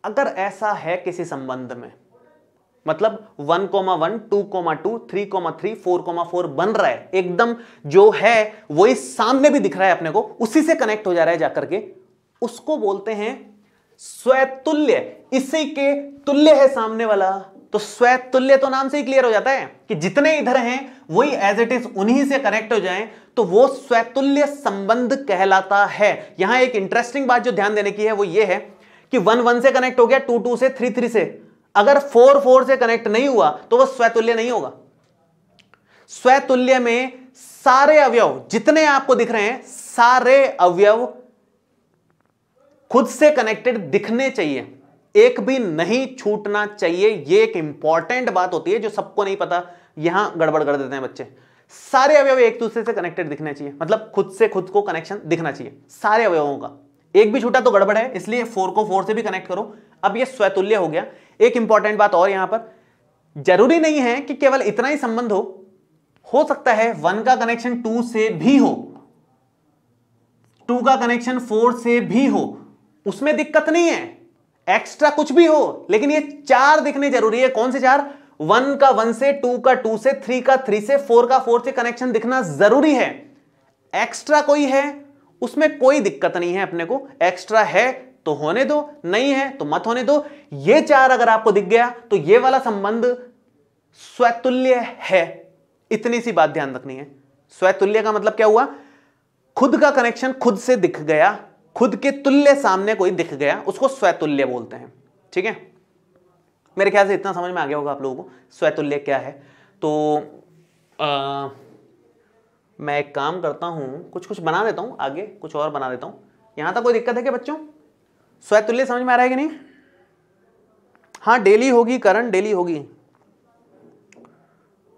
अगर ऐसा है किसी संबंध में मतलब one comma one two comma two three comma three four comma four बन रहा है एकदम जो है वो इस सामने भी दिख रहा है अपने को उसी से कनेक्ट हो जा रहा है जाकर के उसको बोलते हैं स्वतुल्य इसी के तुल्य है सामने वाला तो स्वैतुल्य तो नाम से ही क्लियर हो जाता है कि जितने इधर हैं वही एज इट इज उन्हीं से कनेक्ट हो जाएं तो वो स्वैतुल्य संबंध कहलाता है यहां एक इंटरेस्टिंग बात जो ध्यान देने की है वो ये है कि वन वन से कनेक्ट हो गया टू टू से थ्री थ्री से अगर फोर फोर से कनेक्ट नहीं हुआ तो वह स्वैतुल्य नहीं होगा स्वैतुल्य में सारे अवयव जितने आपको दिख रहे हैं सारे अवयव खुद से कनेक्टेड दिखने चाहिए एक भी नहीं छूटना चाहिए यह एक इंपॉर्टेंट बात होती है जो सबको नहीं पता यहां गड़बड़ कर देते हैं बच्चे सारे अवयव एक दूसरे से कनेक्टेड दिखने चाहिए मतलब खुद से खुद को कनेक्शन दिखना चाहिए सारे अवयवों का एक भी छूटा तो गड़बड़ है इसलिए फोर को फोर से भी कनेक्ट करो अब ये स्वतुल्य हो गया एक इंपॉर्टेंट बात और यहां पर जरूरी नहीं है कि केवल इतना ही संबंध हो हो सकता है वन का कनेक्शन टू से भी हो टू का कनेक्शन फोर से भी हो उसमें दिक्कत नहीं है एक्स्ट्रा कुछ भी हो लेकिन ये चार दिखने जरूरी है कौन से चार वन का वन से टू का टू से थ्री का थ्री से फोर का फोर से कनेक्शन दिखना जरूरी है एक्स्ट्रा कोई है उसमें कोई दिक्कत नहीं है अपने को एक्स्ट्रा है तो होने दो नहीं है तो मत होने दो ये चार अगर आपको दिख गया तो ये वाला संबंध स्वतुल्य है इतनी सी बात ध्यान रखनी है स्वैतुल्य का मतलब क्या हुआ खुद का कनेक्शन खुद से दिख गया खुद के तुल्य सामने कोई दिख गया उसको स्वैतुल्य बोलते हैं ठीक है मेरे ख्याल से इतना समझ में आ गया होगा आप लोगों को स्वैतुल्य क्या है तो आ, मैं एक काम करता हूँ कुछ कुछ बना देता हूँ आगे कुछ और बना देता हूँ यहाँ तक कोई दिक्कत है क्या बच्चों स्वैतुल्य समझ में आ रहा है कि नहीं हाँ डेली होगी करण डेली होगी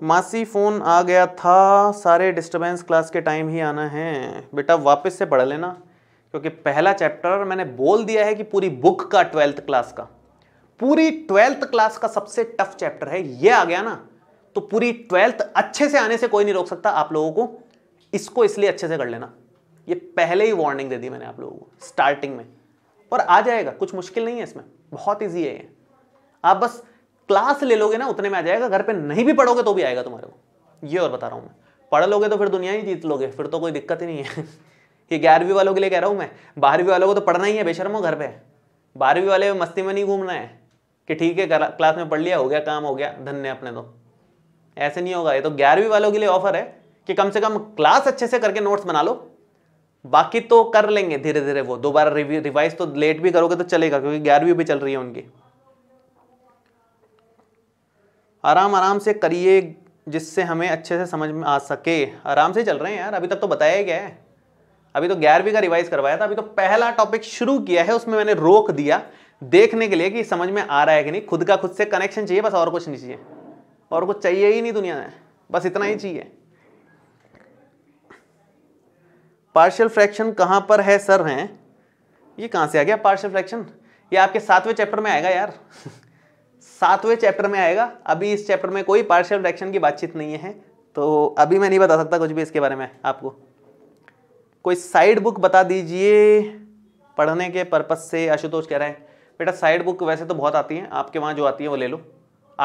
मासी फ़ोन आ गया था सारे डिस्टरबेंस क्लास के टाइम ही आना है बेटा वापस से पढ़ लेना क्योंकि पहला चैप्टर मैंने बोल दिया है कि पूरी बुक का ट्वेल्थ क्लास का पूरी ट्वेल्थ क्लास का सबसे टफ चैप्टर है ये आ गया ना तो पूरी ट्वेल्थ अच्छे से आने से कोई नहीं रोक सकता आप लोगों को इसको इसलिए अच्छे से कर लेना ये पहले ही वार्निंग दे दी मैंने आप लोगों को स्टार्टिंग में और आ जाएगा कुछ मुश्किल नहीं है इसमें बहुत ईजी है ये आप बस क्लास ले लोगे ना उतने में आ जाएगा घर पे नहीं भी पढ़ोगे तो भी आएगा तुम्हारे को ये और बता रहा हूँ मैं पढ़ लोगे तो फिर दुनिया ही जीत लोगे फिर तो कोई दिक्कत ही नहीं है ये ग्यारहवीं वालों के लिए कह रहा हूँ मैं बारहवीं वालों को तो पढ़ना ही है बेशरम हो घर पे बारहवीं वाले मस्ती में नहीं घूमना है कि ठीक है क्लास में पढ़ लिया हो गया काम हो गया धन्य अपने तो ऐसे नहीं होगा ये तो ग्यारहवीं वालों के लिए ऑफर है कि कम से कम क्लास अच्छे से करके नोट्स बना लो बाकी तो कर लेंगे धीरे धीरे वो दोबारा रिवाइज तो लेट भी करोगे तो चलेगा क्योंकि ग्यारहवीं भी चल रही है उनकी आराम आराम से करिए जिससे हमें अच्छे से समझ में आ सके आराम से चल रहे हैं यार अभी तक तो बताया गया है अभी तो ग्यारहवीं का रिवाइज करवाया था अभी तो पहला टॉपिक शुरू किया है उसमें मैंने रोक दिया देखने के लिए कि समझ में आ रहा है कि नहीं खुद का खुद से कनेक्शन चाहिए बस और कुछ नहीं चाहिए और कुछ चाहिए ही नहीं दुनिया में बस इतना ही चाहिए पार्शियल फ्रैक्शन कहाँ पर है सर हैं ये कहाँ से आ गया पार्शियल फ्रैक्शन ये आपके सातवें चैप्टर में आएगा यार सातवें चैप्टर में आएगा अभी इस चैप्टर में कोई पार्शियल फ्रैक्शन की बातचीत नहीं है तो अभी मैं नहीं बता सकता कुछ भी इसके बारे में आपको कोई साइड बुक बता दीजिए पढ़ने के पर्पज़ से आशुतोष कह रहे हैं बेटा साइड बुक वैसे तो बहुत आती हैं आपके वहाँ जो आती है वो ले लो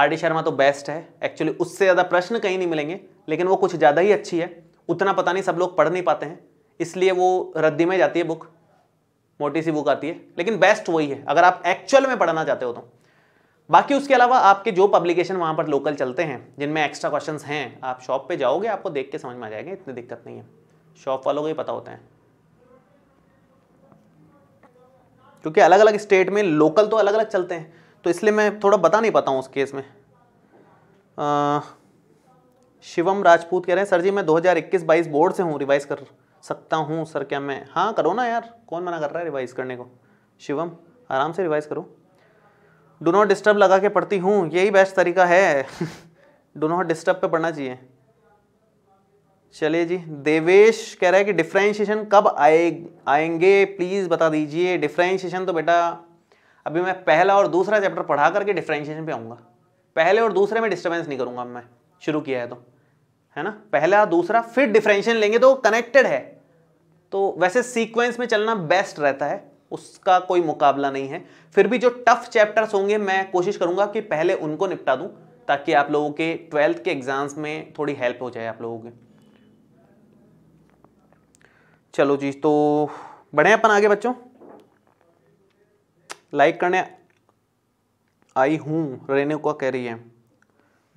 आर डी शर्मा तो बेस्ट है एक्चुअली उससे ज़्यादा प्रश्न कहीं नहीं मिलेंगे लेकिन वो कुछ ज़्यादा ही अच्छी है उतना पता नहीं सब लोग पढ़ नहीं पाते हैं इसलिए वो रद्दी में जाती है बुक मोटी सी बुक आती है लेकिन बेस्ट वही है अगर आप एक्चुअल में पढ़ना चाहते हो तो बाकी उसके अलावा आपके जो पब्लिकेशन वहाँ पर लोकल चलते हैं जिनमें एक्स्ट्रा क्वेश्चन हैं आप शॉप पर जाओगे आपको देख के समझ में आ जाएगा इतनी दिक्कत नहीं है शॉप वालों को ही पता होता है क्योंकि अलग अलग स्टेट में लोकल तो अलग अलग चलते हैं तो इसलिए मैं थोड़ा बता नहीं पाता हूँ उस केस में आ, शिवम राजपूत कह रहे हैं सर जी मैं 2021-22 बोर्ड से हूँ रिवाइज कर सकता हूँ सर क्या मैं हाँ करो ना यार कौन मना कर रहा है रिवाइज़ करने को शिवम आराम से रिवाइज़ करो डो नॉट डिस्टर्ब लगा के पढ़ती हूँ यही बेस्ट तरीका है डो नॉट डिस्टर्ब पे पढ़ना चाहिए चलिए जी देवेश कह रहा है कि डिफ्रेंशिएशन कब आए आएंगे प्लीज़ बता दीजिए डिफ्रेंशिएशन तो बेटा अभी मैं पहला और दूसरा चैप्टर पढ़ा करके डिफ्रेंशिएशन पे आऊँगा पहले और दूसरे में डिस्टर्बेंस नहीं करूँगा मैं शुरू किया है तो है ना पहला दूसरा फिर डिफ्रेंशिएशन लेंगे तो कनेक्टेड है तो वैसे सीक्वेंस में चलना बेस्ट रहता है उसका कोई मुकाबला नहीं है फिर भी जो टफ चैप्टर्स होंगे मैं कोशिश करूंगा कि पहले उनको निपटा दूं ताकि आप लोगों के ट्वेल्थ के एग्जाम्स में थोड़ी हेल्प हो जाए आप लोगों के चलो जी तो बढ़े अपन आगे बच्चों लाइक करने आई हूं रेने का कह रही है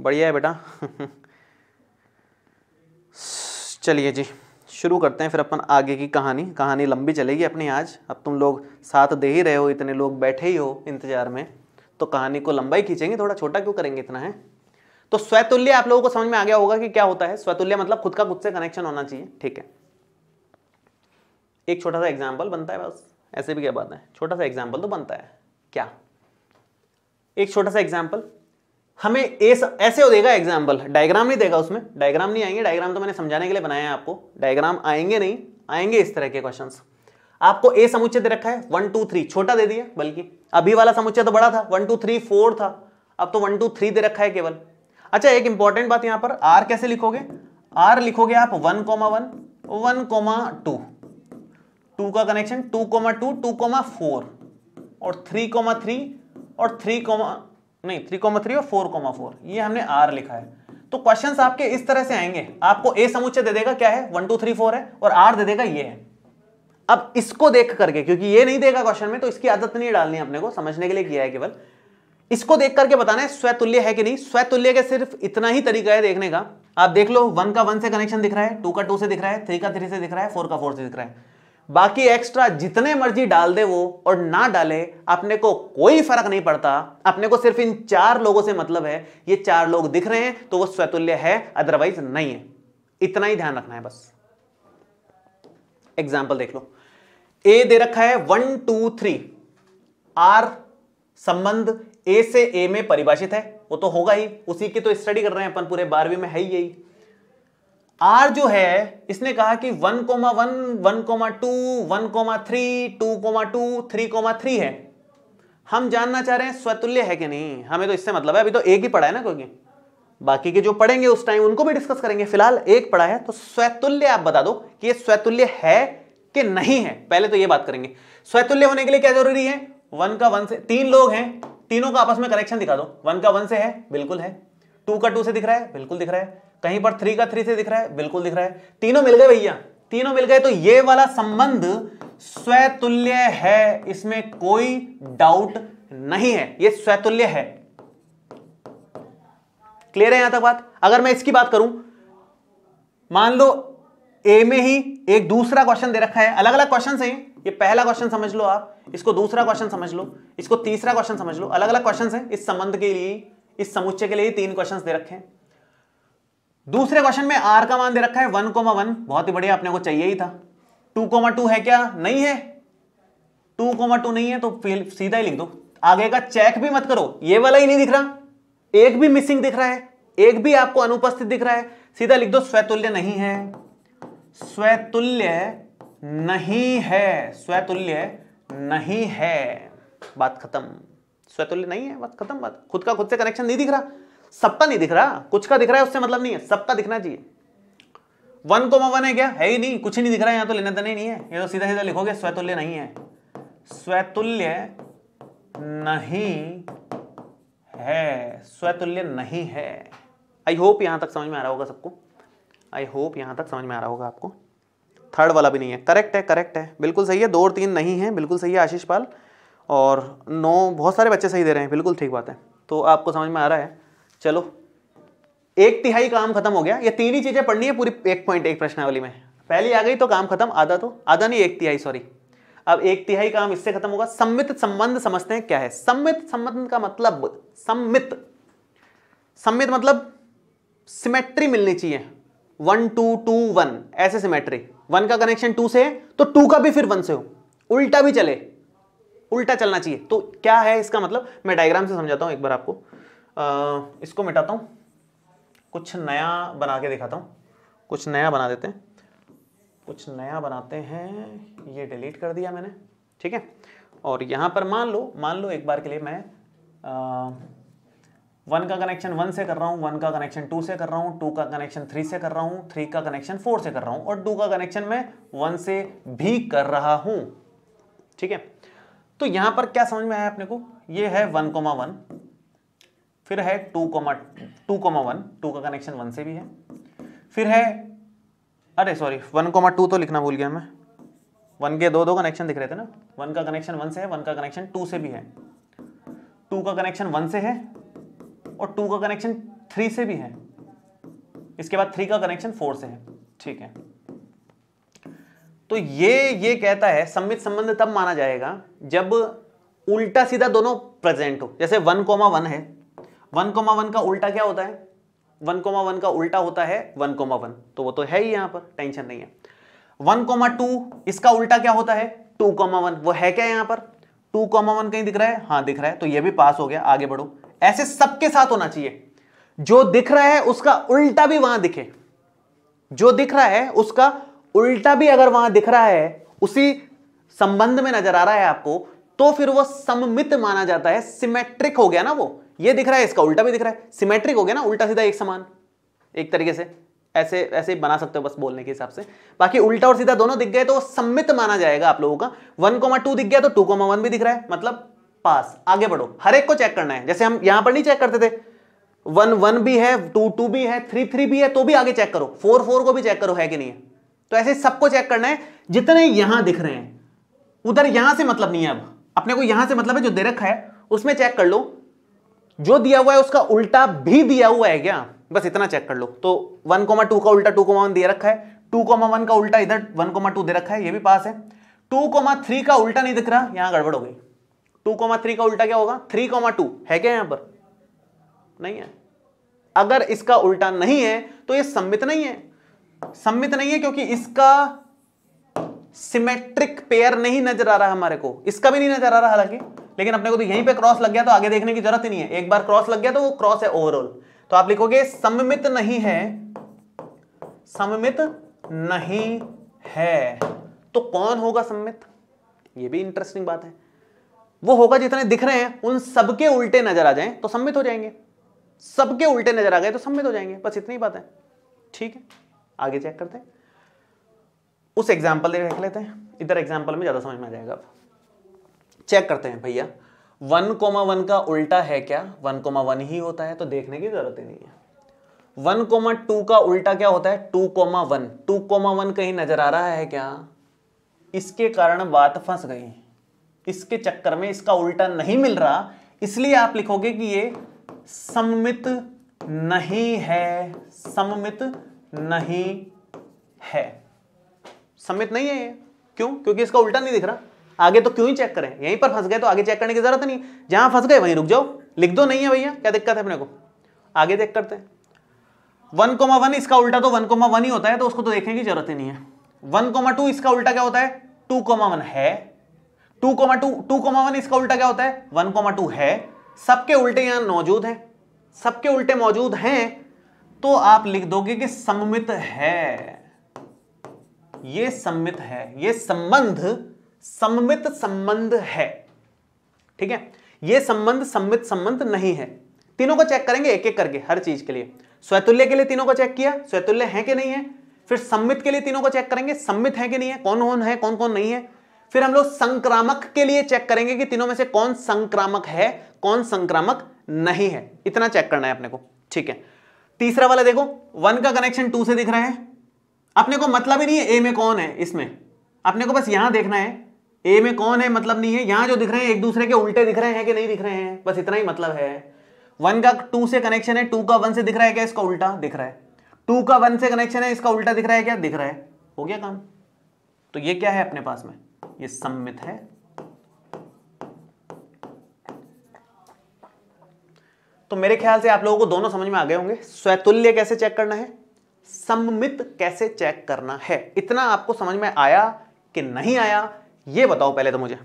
बढ़िया है बेटा चलिए जी शुरू करते हैं फिर अपन आगे की कहानी कहानी लंबी चलेगी अपनी आज अब तुम लोग साथ दे ही रहे हो इतने लोग बैठे ही हो इंतजार में तो कहानी को लंबा ही खींचेंगे थोड़ा छोटा क्यों करेंगे इतना है तो स्वैतुल्य आप लोगों को समझ में आ गया होगा कि क्या होता है स्वैतुल्य मतलब खुद का खुद से कनेक्शन होना चाहिए ठीक है एक छोटा सा एग्जाम्पल बनता है बस ऐसे भी क्या बात है छोटा सा एग्जाम्पल तो बनता है क्या एक छोटा सा एग्जाम्पल हमें एस ऐसे हो देगा एग्जाम्पल डायग्राम नहीं देगा उसमें डायग्राम नहीं आएंगे डायग्राम तो मैंने समझाने के लिए बनाया आपको डायग्राम आएंगे नहीं आएंगे इस तरह के क्वेश्चन आपको ए समुच्चय दे रखा है वन टू थ्री छोटा दे दिया बल्कि अभी वाला समुच्चय तो बड़ा था वन टू थ्री फोर था अब तो वन टू थ्री दे रखा है केवल अच्छा एक इंपॉर्टेंट बात यहां पर आर कैसे लिखोगे आर लिखोगे आप one comma one one comma two two का connection two comma two two comma four और थ्री कोमा थ्री और थ्री कोमा नहीं थ्री कॉमा थ्री और फोर कॉमा फोर ये हमने आर लिखा है तो क्वेश्चन आपके इस तरह से आएंगे आपको ए समुच्चय दे देगा क्या है वन टू थ्री फोर है और आर दे देगा ये है अब इसको देख करके क्योंकि ये नहीं देगा क्वेश्चन में तो इसकी आदत नहीं डालनी अपने को समझने के लिए किया है केवल इसको देख करके बताना है स्वतुल्य है कि नहीं स्वतुल्य के सिर्फ इतना ही तरीका है देखने का आप देख लो वन का वन से कनेक्शन दिख रहा है टू का टू से दिख रहा है थ्री का थ्री से दिख रहा है फोर का फोर से दिख रहा है बाकी एक्स्ट्रा जितने मर्जी डाल दे वो और ना डाले अपने को कोई फर्क नहीं पड़ता अपने को सिर्फ इन चार लोगों से मतलब है ये चार लोग दिख रहे हैं तो वो स्वतुल्य है अदरवाइज नहीं है इतना ही ध्यान रखना है बस एग्जाम्पल देख लो ए दे रखा है वन टू थ्री आर संबंध ए से ए में परिभाषित है वो तो होगा ही उसी की तो स्टडी कर रहे हैं अपन पूरे बारहवीं में है ही यही आर जो है इसने कहा कि one comma one one comma two one comma three two comma two three comma three है हम जानना चाह रहे हैं स्वतुल्य है कि नहीं हमें तो इससे मतलब है अभी तो एक ही पढ़ा है ना क्योंकि बाकी के जो पढ़ेंगे उस टाइम उनको भी डिस्कस करेंगे फिलहाल एक पढ़ा है तो स्वतुल्य आप बता दो कि ये स्वतुल्य है कि नहीं है पहले तो ये बात करेंगे स्वतुल्य होने के लिए क्या जरूरी है वन का वन से तीन लोग हैं तीनों का आपस में कनेक्शन दिखा दो वन का वन से है बिल्कुल है टू का टू से दिख रहा है बिल्कुल दिख रहा है कहीं पर थ्री का थ्री से दिख रहा है बिल्कुल दिख रहा है तीनों मिल गए भैया तीनों मिल गए तो ये वाला संबंध स्वतुल्य है इसमें कोई डाउट नहीं है ये स्वतुल्य है क्लियर है यहां तक बात अगर मैं इसकी बात करूं मान लो ए में ही एक दूसरा क्वेश्चन दे रखा है अलग अलग क्वेश्चन है ये पहला क्वेश्चन समझ लो आप इसको दूसरा क्वेश्चन समझ लो इसको तीसरा क्वेश्चन समझ लो अलग अलग क्वेश्चन है इस संबंध के लिए इस समुच्चय के लिए तीन क्वेश्चन दे रखे हैं दूसरे क्वेश्चन में आर का मान दे रखा है वन कोमा वन बहुत ही बढ़िया अपने को चाहिए ही था टू कोमा टू है क्या नहीं है टू कोमा टू नहीं है तो फिर सीधा ही लिख दो आगे का चेक भी मत करो ये वाला ही नहीं दिख रहा एक भी मिसिंग दिख रहा है एक भी आपको अनुपस्थित दिख रहा है सीधा लिख दो स्वतुल्य नहीं है स्वतुल्य नहीं है स्वतुल्य नहीं है बात खत्म स्वतुल्य नहीं है बात खत्म बात खुद का खुद से कनेक्शन नहीं दिख रहा सबका नहीं दिख रहा कुछ का दिख रहा है उससे मतलब नहीं है सबका दिखना चाहिए वन को वन है क्या है ही नहीं कुछ नहीं दिख रहा है यहां तो लेना देना ही नहीं है ये तो सीधा सीधा लिखोगे स्वतुल्य नहीं है स्वतुल्य नहीं है स्वतुल्य नहीं है आई होप यहां तक समझ में आ रहा होगा सबको आई होप यहां तक समझ में आ रहा होगा आपको थर्ड वाला भी नहीं है करेक्ट है करेक्ट है बिल्कुल सही है दो और तीन नहीं है बिल्कुल सही है आशीष पाल और नौ बहुत सारे बच्चे सही दे रहे हैं बिल्कुल ठीक बात है तो आपको समझ में आ रहा है चलो एक तिहाई काम खत्म हो गया ये तीन ही चीजें पढ़नी है पूरी एक पॉइंट एक प्रश्नावली में पहली आ गई तो काम खत्म आधा तो आधा नहीं एक तिहाई सॉरी अब एक तिहाई काम इससे खत्म होगा सम्मित संबंध समझते हैं क्या है सम्मित संबंध का मतलब सम्मित सम्मित मतलब सिमेट्री मिलनी चाहिए वन टू टू वन ऐसे सिमेट्री वन का कनेक्शन टू से है तो टू का भी फिर वन से हो उल्टा भी चले उल्टा चलना चाहिए तो क्या है इसका मतलब मैं डायग्राम से समझाता हूं एक बार आपको इसको मिटाता हूँ कुछ नया बना के दिखाता हूँ कुछ नया बना देते हैं कुछ नया बनाते हैं ये डिलीट कर दिया मैंने ठीक है और यहाँ पर मान लो मान लो एक बार के लिए मैं वन का कनेक्शन वन से कर रहा हूँ वन का कनेक्शन टू से कर रहा हूँ टू का कनेक्शन थ्री से कर रहा हूँ थ्री का कनेक्शन फोर से कर रहा हूँ और टू का कनेक्शन मैं वन से भी कर रहा हूँ ठीक है तो यहाँ पर क्या समझ में आया अपने को ये है वन कोमा वन फिर है two comma two comma one two का कनेक्शन वन से भी है फिर है अरे सॉरी वन कोमा टू तो लिखना भूल गया मैं वन के दो दो कनेक्शन दिख रहे थे ना वन का कनेक्शन वन से है वन का कनेक्शन टू से भी है टू का कनेक्शन वन से है और टू का कनेक्शन थ्री से भी है इसके बाद थ्री का कनेक्शन फोर से है ठीक है तो ये ये कहता है सम्मित संबंध तब माना जाएगा जब उल्टा सीधा दोनों प्रेजेंट हो जैसे वन कोमा वन है वन कोमा वन का उल्टा क्या होता है वन कोमा वन का उल्टा होता है वन कोमा वन तो वो तो है ही यहां पर टेंशन नहीं है वन कोमा टू इसका उल्टा क्या होता है टू कोमा वन वो है क्या यहां पर टू कोमा वन कहीं दिख रहा है हाँ दिख रहा है तो ये भी पास हो गया आगे बढ़ो ऐसे सबके साथ होना चाहिए जो दिख रहा है उसका उल्टा भी वहां दिखे जो दिख रहा है उसका उल्टा भी अगर वहां दिख रहा है उसी संबंध में नजर आ रहा है आपको तो फिर वो सममित माना जाता है सिमेट्रिक हो गया ना वो ये दिख रहा है इसका उल्टा भी दिख रहा है सिमेट्रिक हो गया ना उल्टा सीधा एक समान एक तरीके से ऐसे ऐसे बना सकते हो बस बोलने के हिसाब से बाकी उल्टा और सीधा दोनों दिख गए तो सम्मित माना जाएगा आप लोगों का वन कोमा टू दिख गया तो टू कोमा वन भी दिख रहा है मतलब पास आगे बढ़ो हर एक को चेक करना है जैसे हम यहां पर नहीं चेक करते थे वन वन भी है टू टू भी है थ्री थ्री भी है तो भी आगे चेक करो फोर फोर को भी चेक करो है कि नहीं है तो ऐसे सबको चेक करना है जितने यहां दिख रहे हैं उधर यहां से मतलब नहीं है अब अपने को यहां से मतलब है जो दे रखा है उसमें चेक कर लो जो दिया हुआ है उसका उल्टा भी दिया हुआ है क्या बस इतना चेक कर लो तो वन कोमा टू का उल्टा टू कोमा वन दे रखा है टू कोमा वन का उल्टा इधर वन कोमा टू दे रखा है ये भी पास है टू कोमा थ्री का उल्टा नहीं दिख रहा यहां गड़बड़ हो गई टू कोमा थ्री का उल्टा क्या होगा थ्री कोमा टू है क्या यहां पर नहीं है अगर इसका उल्टा नहीं है तो ये सम्मित नहीं है सम्मित नहीं है क्योंकि इसका सिमेट्रिक पेयर नहीं नजर आ रहा हमारे को इसका भी नहीं नजर आ रहा हालांकि लेकिन अपने को तो यहीं पे क्रॉस लग गया तो आगे देखने की जरूरत ही नहीं है एक बार क्रॉस लग गया तो वो क्रॉस है ओवरऑल तो आप लिखोगे सममित नहीं है सममित नहीं है तो कौन होगा सममित ये भी इंटरेस्टिंग बात है वो होगा जितने दिख रहे हैं उन सबके उल्टे नजर आ जाए तो सम्मित हो जाएंगे सबके उल्टे नजर आ गए तो सम्मित हो जाएंगे बस इतनी बात है ठीक है आगे चेक करते हैं उस एग्जाम्पल देख लेते हैं इधर एग्जाम्पल में ज़्यादा समझ में आ जाएगा चेक करते हैं भैया वन कोमा वन का उल्टा है क्या वन कोमा वन ही होता है तो देखने की जरूरत ही नहीं है वन कोमा टू का उल्टा क्या होता है two comma one two comma one कहीं नजर आ रहा है क्या इसके कारण बात फंस गई इसके चक्कर में इसका उल्टा नहीं मिल रहा इसलिए आप लिखोगे कि ये सममित नहीं है सममित नहीं है सम्मित नहीं है ये क्यों क्योंकि इसका उल्टा नहीं दिख रहा आगे तो क्यों ही चेक करें यहीं पर फंस गए तो आगे चेक करने की जरूरत नहीं जहां फंस गए वहीं रुक जाओ लिख दो नहीं है भैया क्या दिक्कत है अपने को आगे देख करते हैं वन कोमा वन इसका उल्टा तो वन कोमा वन ही होता है तो उसको तो देखने की जरूरत ही नहीं है वन कोमा टू इसका उल्टा क्या होता है टू कोमा वन है two comma two two comma one इसका उल्टा क्या होता है वन कोमा टू है सबके उल्टे यहां मौजूद है सबके उल्टे मौजूद हैं तो आप लिख दोगे कि सममित है ये सम्मित है ये संबंध सम्मित संबंध है ठीक है ये संबंध सम्मित संबंध नहीं है तीनों को चेक करेंगे एक एक करके हर चीज के लिए स्वैतुल्य के लिए तीनों को चेक किया स्वैतुल्य है कि नहीं है फिर सम्मित के लिए तीनों को चेक करेंगे सम्मित है कि नहीं है कौन कौन है कौन कौन नहीं है फिर हम लोग संक्रामक के लिए चेक करेंगे कि तीनों में से कौन संक्रामक है कौन संक्रामक नहीं है इतना चेक करना है अपने को ठीक है तीसरा वाला देखो वन का कनेक्शन टू से दिख रहा है अपने को मतलब ही नहीं है ए में कौन है इसमें अपने को बस यहां देखना है ए में कौन है मतलब नहीं है यहां जो दिख रहे हैं एक दूसरे के उल्टे दिख रहे हैं कि नहीं दिख रहे हैं बस इतना ही मतलब है वन का टू से कनेक्शन है टू का वन से दिख रहा है क्या इसका उल्टा दिख रहा है टू का वन से कनेक्शन है इसका उल्टा दिख रहा है क्या दिख रहा है हो गया काम तो ये क्या है अपने पास में ये सम्मित है तो मेरे ख्याल से आप लोगों को दोनों समझ में आ गए होंगे स्वैतुल्य कैसे चेक करना है सममित कैसे चेक करना है इतना आपको समझ में आया कि नहीं आया ये बताओ पहले तो मुझे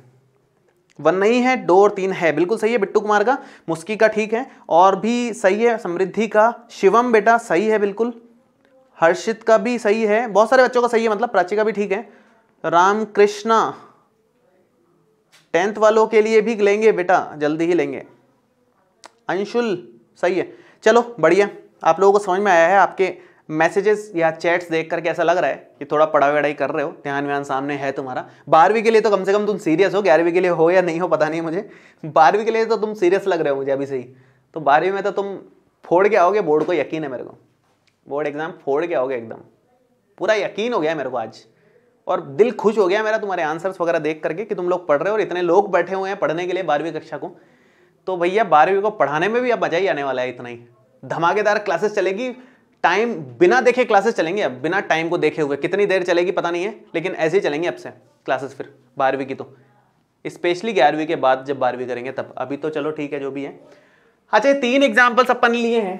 वन नहीं है डोर और तीन है बिल्कुल सही है बिट्टू कुमार का मुस्की का ठीक है और भी सही है समृद्धि का शिवम बेटा सही है बिल्कुल हर्षित का भी सही है बहुत सारे बच्चों का सही है मतलब प्राची का भी ठीक है रामकृष्णा टेंथ वालों के लिए भी लेंगे बेटा जल्दी ही लेंगे अंशुल सही है चलो बढ़िया आप लोगों को समझ में आया है आपके मैसेजेस या चैट्स देख करके ऐसा लग रहा है कि थोड़ा पढ़ाई वढ़ाई कर रहे हो ध्यान व्यान सामने है तुम्हारा बारहवीं के लिए तो कम से कम तुम सीरियस हो ग्यारहवीं के लिए हो या नहीं हो पता नहीं मुझे बारहवीं के लिए तो तुम सीरियस लग रहे हो मुझे अभी से ही तो बारहवीं में तो तुम फोड़ के आओगे बोर्ड को यकीन है मेरे को बोर्ड एग्ज़ाम फोड़ के आओगे एकदम पूरा यकीन हो गया मेरे को आज और दिल खुश हो गया मेरा तुम्हारे आंसर्स वगैरह देख करके कि तुम लोग पढ़ रहे हो और इतने लोग बैठे हुए हैं पढ़ने के लिए बारहवीं कक्षा को तो भैया बारहवीं को पढ़ाने में भी अब मजा ही आने वाला है इतना ही धमाकेदार क्लासेस चलेगी टाइम बिना देखे क्लासेस चलेंगे अब बिना टाइम को देखे हुए कितनी देर चलेगी पता नहीं है लेकिन ऐसे ही चलेंगे अब से क्लासेस फिर बारहवीं की तो स्पेशली ग्यारहवीं के बाद जब बारहवीं करेंगे तब अभी तो चलो ठीक है जो भी है अच्छा तीन एग्जाम्पल्स अपन लिए हैं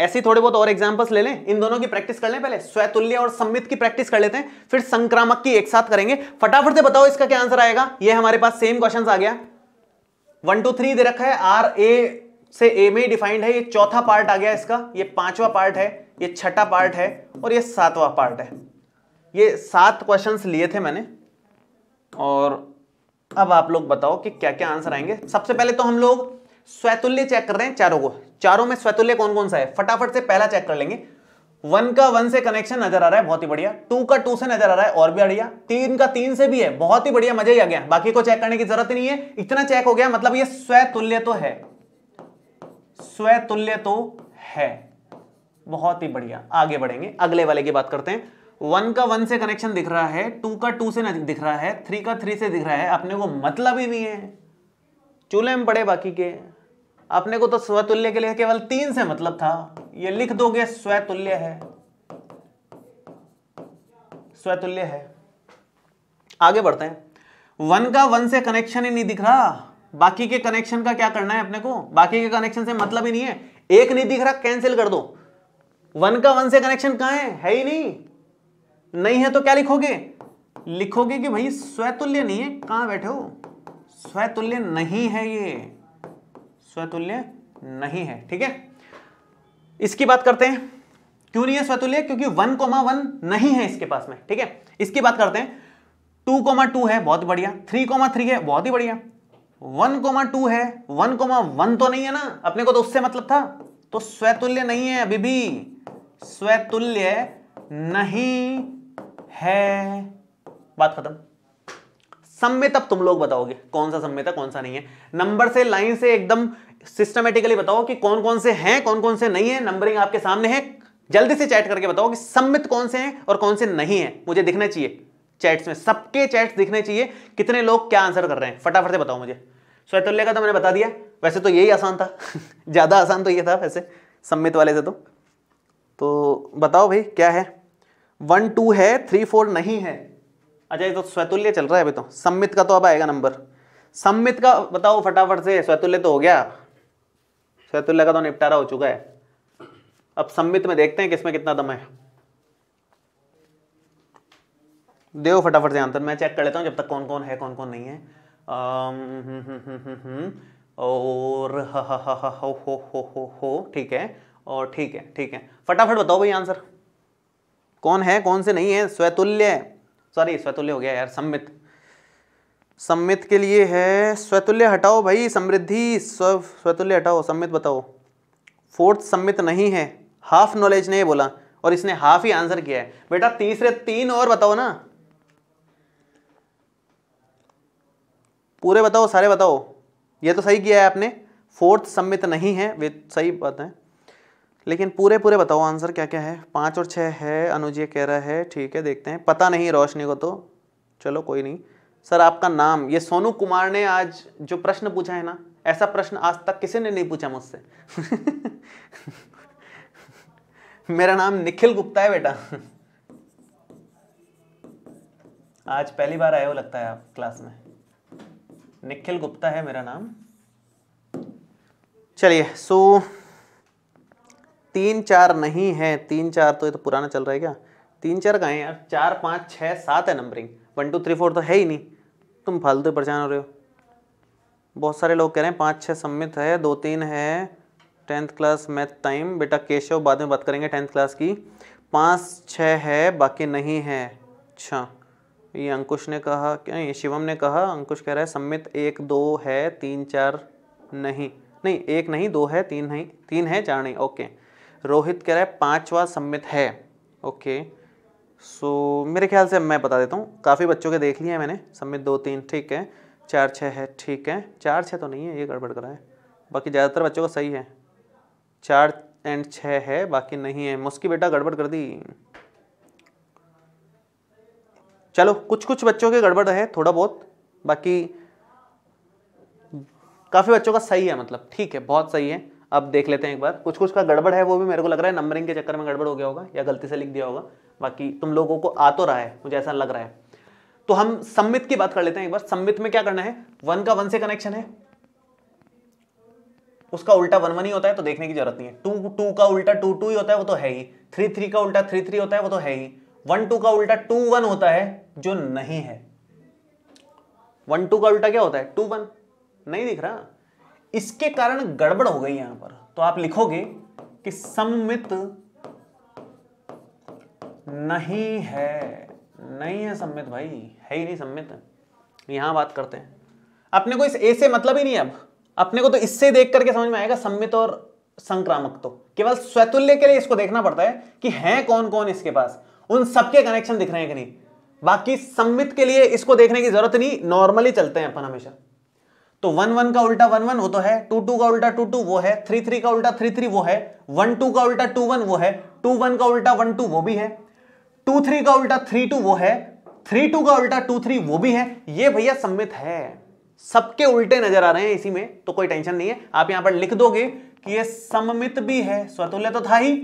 ऐसी थोड़े बहुत और एग्जाम्पल्स ले लें इन दोनों की प्रैक्टिस कर लें पहले स्वैतुल्य और सम्मित की प्रैक्टिस कर लेते हैं फिर संक्रामक की एक साथ करेंगे फटाफट से बताओ इसका क्या आंसर आएगा ये हमारे पास सेम क्वेश्चन आ गया वन टू थ्री दे रखा है आर ए से ए में ही डिफाइंड है ये चौथा पार्ट आ गया इसका ये पांचवा पार्ट है ये छठा पार्ट है और ये सातवां पार्ट है ये सात क्वेश्चंस लिए थे मैंने और अब आप लोग बताओ कि क्या क्या आंसर आएंगे सबसे पहले तो हम लोग स्वैतुल्य चेक कर रहे हैं चारों को चारों में स्वैतुल्य कौन कौन सा है फटाफट से पहला चेक कर लेंगे वन का वन से कनेक्शन नजर आ रहा है बहुत ही बढ़िया टू का टू से नजर आ रहा है और भी बढ़िया तीन का तीन से भी है बहुत ही बढ़िया मजा ही आ गया बाकी को चेक करने की जरूरत नहीं है इतना चेक हो गया मतलब ये स्वैतुल्य तो है स्वतुल्य तो है बहुत ही बढ़िया आगे बढ़ेंगे अगले वाले की बात करते हैं वन का वन से कनेक्शन दिख रहा है टू का टू से दिख रहा है थ्री का थ्री से दिख रहा है अपने को मतलब ही नहीं है चूल्हे में पड़े बाकी के अपने को तो स्वतुल्य के लिए केवल तीन से मतलब था ये लिख दोगे स्वतुल्य है स्वतुल्य है आगे बढ़ते हैं वन का वन से कनेक्शन ही नहीं दिख रहा बाकी के कनेक्शन का क्या करना है अपने को बाकी के कनेक्शन से मतलब ही नहीं है एक नहीं दिख रहा कैंसिल कर दो वन का वन से कनेक्शन कहां है है ही नहीं नहीं है तो क्या लिखोगे लिखोगे कि भाई स्वतुल्य नहीं है कहां बैठे हो स्वतुल्य नहीं है ये स्वतुल्य नहीं है ठीक है इसकी बात करते हैं क्यों नहीं है स्वतुल्य क्योंकि वन कोमा वन नहीं है इसके पास में ठीक है इसकी बात करते हैं टू कोमा टू है बहुत बढ़िया थ्री कोमा थ्री है बहुत ही बढ़िया वन कोमा टू है वन कोमा वन तो नहीं है ना अपने को तो उससे मतलब था तो स्वतुल्य नहीं है अभी भी स्वतुल्य नहीं है बात खत्म सम्मित अब तुम लोग बताओगे कौन सा सम्मित है कौन सा नहीं है नंबर से लाइन से एकदम सिस्टमेटिकली बताओ कि कौन कौन से हैं कौन कौन से नहीं है नंबरिंग आपके सामने है जल्दी से चैट करके बताओ कि सम्मित कौन से हैं और कौन से नहीं है मुझे दिखना चाहिए चैट्स में सबके चैट्स दिखने चाहिए कितने लोग क्या आंसर कर रहे हैं फटाफट से बताओ मुझे स्वैतुल्य का तो मैंने बता दिया वैसे तो यही आसान था ज़्यादा आसान तो ये था वैसे सम्मित वाले से तो तो बताओ भाई क्या है वन टू है थ्री फोर नहीं है अच्छा ये तो स्वैतुल्य चल रहा है अभी तो सम्मित का तो अब आएगा नंबर सम्मित का बताओ फटाफट से स्वैतुल्य तो हो गया स्वैतुल्य का तो निपटारा हो चुका है अब सम्मित में देखते हैं किसमें कितना दम है दे फटाफट से आंसर मैं चेक कर लेता हूँ जब तक कौन कौन है कौन कौन नहीं है और हो हो हो हो ठीक है और ठीक है ठीक है फटाफट बताओ भाई आंसर कौन है कौन से नहीं है स्वैतुल्य सॉरी स्वैतुल्य हो गया यार सम्मित सम्मित के लिए है स्वैतुल्य हटाओ भाई समृद्धि स्व स्वैतुल्य हटाओ सम्मित बताओ फोर्थ सम्मित नहीं है हाफ नॉलेज ने बोला और इसने हाफ ही आंसर किया है बेटा तीसरे तीन और बताओ ना पूरे बताओ सारे बताओ ये तो सही किया है आपने फोर्थ सम्मित नहीं है वे सही बात है लेकिन पूरे पूरे बताओ आंसर क्या क्या है पाँच और छः है अनुजय कह रहा है ठीक है देखते हैं पता नहीं रोशनी को तो चलो कोई नहीं सर आपका नाम ये सोनू कुमार ने आज जो प्रश्न पूछा है ना ऐसा प्रश्न आज तक किसी ने नहीं पूछा मुझसे मेरा नाम निखिल गुप्ता है बेटा आज पहली बार आए हो लगता है आप क्लास में निखिल गुप्ता है मेरा नाम चलिए सो तीन चार नहीं है तीन चार तो ये तो पुराना चल रहा है क्या तीन चार का है यार चार पाँच छः सात है numbering one two three four तो है ही नहीं तुम फालतू परेशान हो रहे हो बहुत सारे लोग कह रहे हैं पाँच छः सम्मित है दो तीन है टेंथ क्लास मैथ टाइम बेटा केशव बाद में बात करेंगे टेंथ क्लास की पाँच छः है बाकी नहीं है अच्छा ये अंकुश ने कहा क्या नहीं शिवम ने कहा अंकुश कह रहा है सम्मित एक दो है तीन चार नहीं नहीं एक नहीं दो है तीन नहीं तीन है चार नहीं ओके रोहित कह रहा है पाँचवा सम्मित है ओके सो मेरे ख्याल से मैं बता देता हूँ काफ़ी बच्चों के देख लिए हैं मैंने सम्मित दो तीन ठीक है चार छः है ठीक है चार छः तो नहीं है ये गड़बड़ करा है बाकी ज़्यादातर बच्चों का सही है चार एंड छः है बाकी नहीं है मुस्की बेटा गड़बड़ कर दी चलो कुछ कुछ बच्चों के गड़बड़ रहे थोड़ा बहुत बाकी काफ़ी बच्चों का सही है मतलब ठीक है बहुत सही है अब देख लेते हैं एक बार कुछ कुछ का गड़बड़ है वो भी मेरे को लग रहा है नंबरिंग के चक्कर में गड़बड़ हो गया होगा या गलती से लिख दिया होगा बाकी तुम लोगों को आ तो रहा है मुझे ऐसा लग रहा है तो हम सम्मित की बात कर लेते हैं एक बार सम्मित में क्या करना है वन का वन से कनेक्शन है उसका उल्टा वन वन ही होता है तो देखने की जरूरत नहीं है टू टू का उल्टा टू टू ही होता है वो तो है ही थ्री थ्री का उल्टा थ्री थ्री होता है वो तो है ही वन टू का उल्टा टू वन होता है जो नहीं है वन टू का उल्टा क्या होता है टू वन नहीं दिख रहा इसके कारण गड़बड़ हो गई यहां पर तो आप लिखोगे कि सममित नहीं है नहीं है सम्मित भाई है ही नहीं सम्मित यहां बात करते हैं अपने को इस ए से मतलब ही नहीं अब अपने को तो इससे देख करके समझ में आएगा सम्मित और संक्रामक तो केवल स्वतुल्य के लिए इसको देखना पड़ता है कि है कौन कौन इसके पास उन सबके कनेक्शन दिख रहे हैं कि नहीं बाकी सम्मित के लिए इसको देखने की जरूरत नहीं नॉर्मली चलते हैं अपन हमेशा तो वन वन का उल्टा वन वन वो तो है टू टू का उल्टा टू टू वो है थ्री थ्री का उल्टा थ्री थ्री वो है वन टू का उल्टा टू वन वो है टू वन का उल्टा वन टू वो भी है टू थ्री का उल्टा थ्री टू वो है थ्री टू का उल्टा टू थ्री वो भी है ये भैया सम्मित है सबके उल्टे नजर आ रहे हैं इसी में तो कोई टेंशन नहीं है आप यहां पर लिख दोगे कि ये सममित भी है स्वतुल्य तो था ही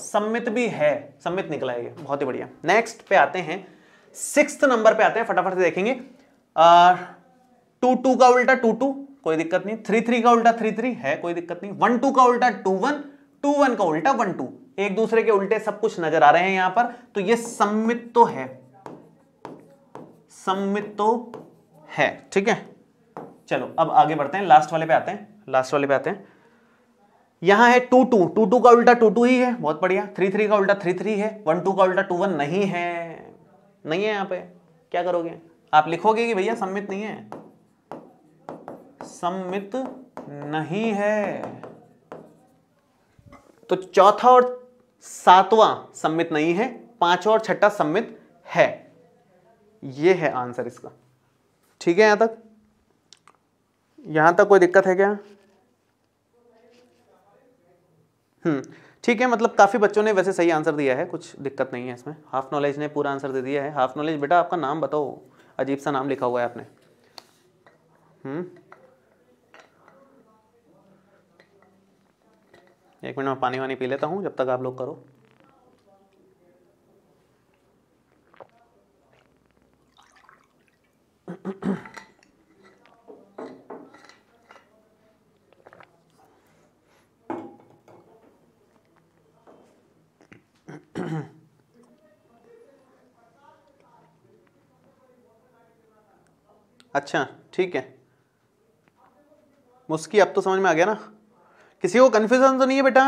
सम्मित भी है सम्मित निकला है ये बहुत ही बढ़िया नेक्स्ट पे आते हैं सिक्स नंबर पे आते हैं फटाफट से देखेंगे टू टू का उल्टा टू टू कोई दिक्कत नहीं थ्री थ्री का उल्टा थ्री थ्री है कोई दिक्कत नहीं वन टू का उल्टा टू वन टू वन का उल्टा वन टू एक दूसरे के उल्टे सब कुछ नजर आ रहे हैं यहां पर तो ये सम्मित तो है सम्मित तो है ठीक है चलो अब आगे बढ़ते हैं लास्ट वाले पे आते हैं लास्ट वाले पे आते हैं यहां है टू टू टू टू का उल्टा टू टू ही है बहुत बढ़िया थ्री थ्री का उल्टा थ्री थ्री है वन टू का उल्टा टू वन नहीं है नहीं है यहां पे क्या करोगे आप लिखोगे कि भैया सम्मित नहीं है सम्मित नहीं है तो चौथा और सातवां सम्मित नहीं है पांचवा और छठा सम्मित है ये है आंसर इसका ठीक है यहां तक यहां तक कोई दिक्कत है क्या हम्म, ठीक है मतलब काफ़ी बच्चों ने वैसे सही आंसर दिया है कुछ दिक्कत नहीं है इसमें हाफ नॉलेज ने पूरा आंसर दे दिया है हाफ नॉलेज बेटा आपका नाम बताओ अजीब सा नाम लिखा हुआ है आपने हम्म। एक मिनट मैं पानी वानी पी लेता हूँ जब तक आप लोग करो Mm-hmm. अच्छा ठीक है मुस्की अब तो समझ में आ गया ना किसी को कन्फ्यूजन तो नहीं है बेटा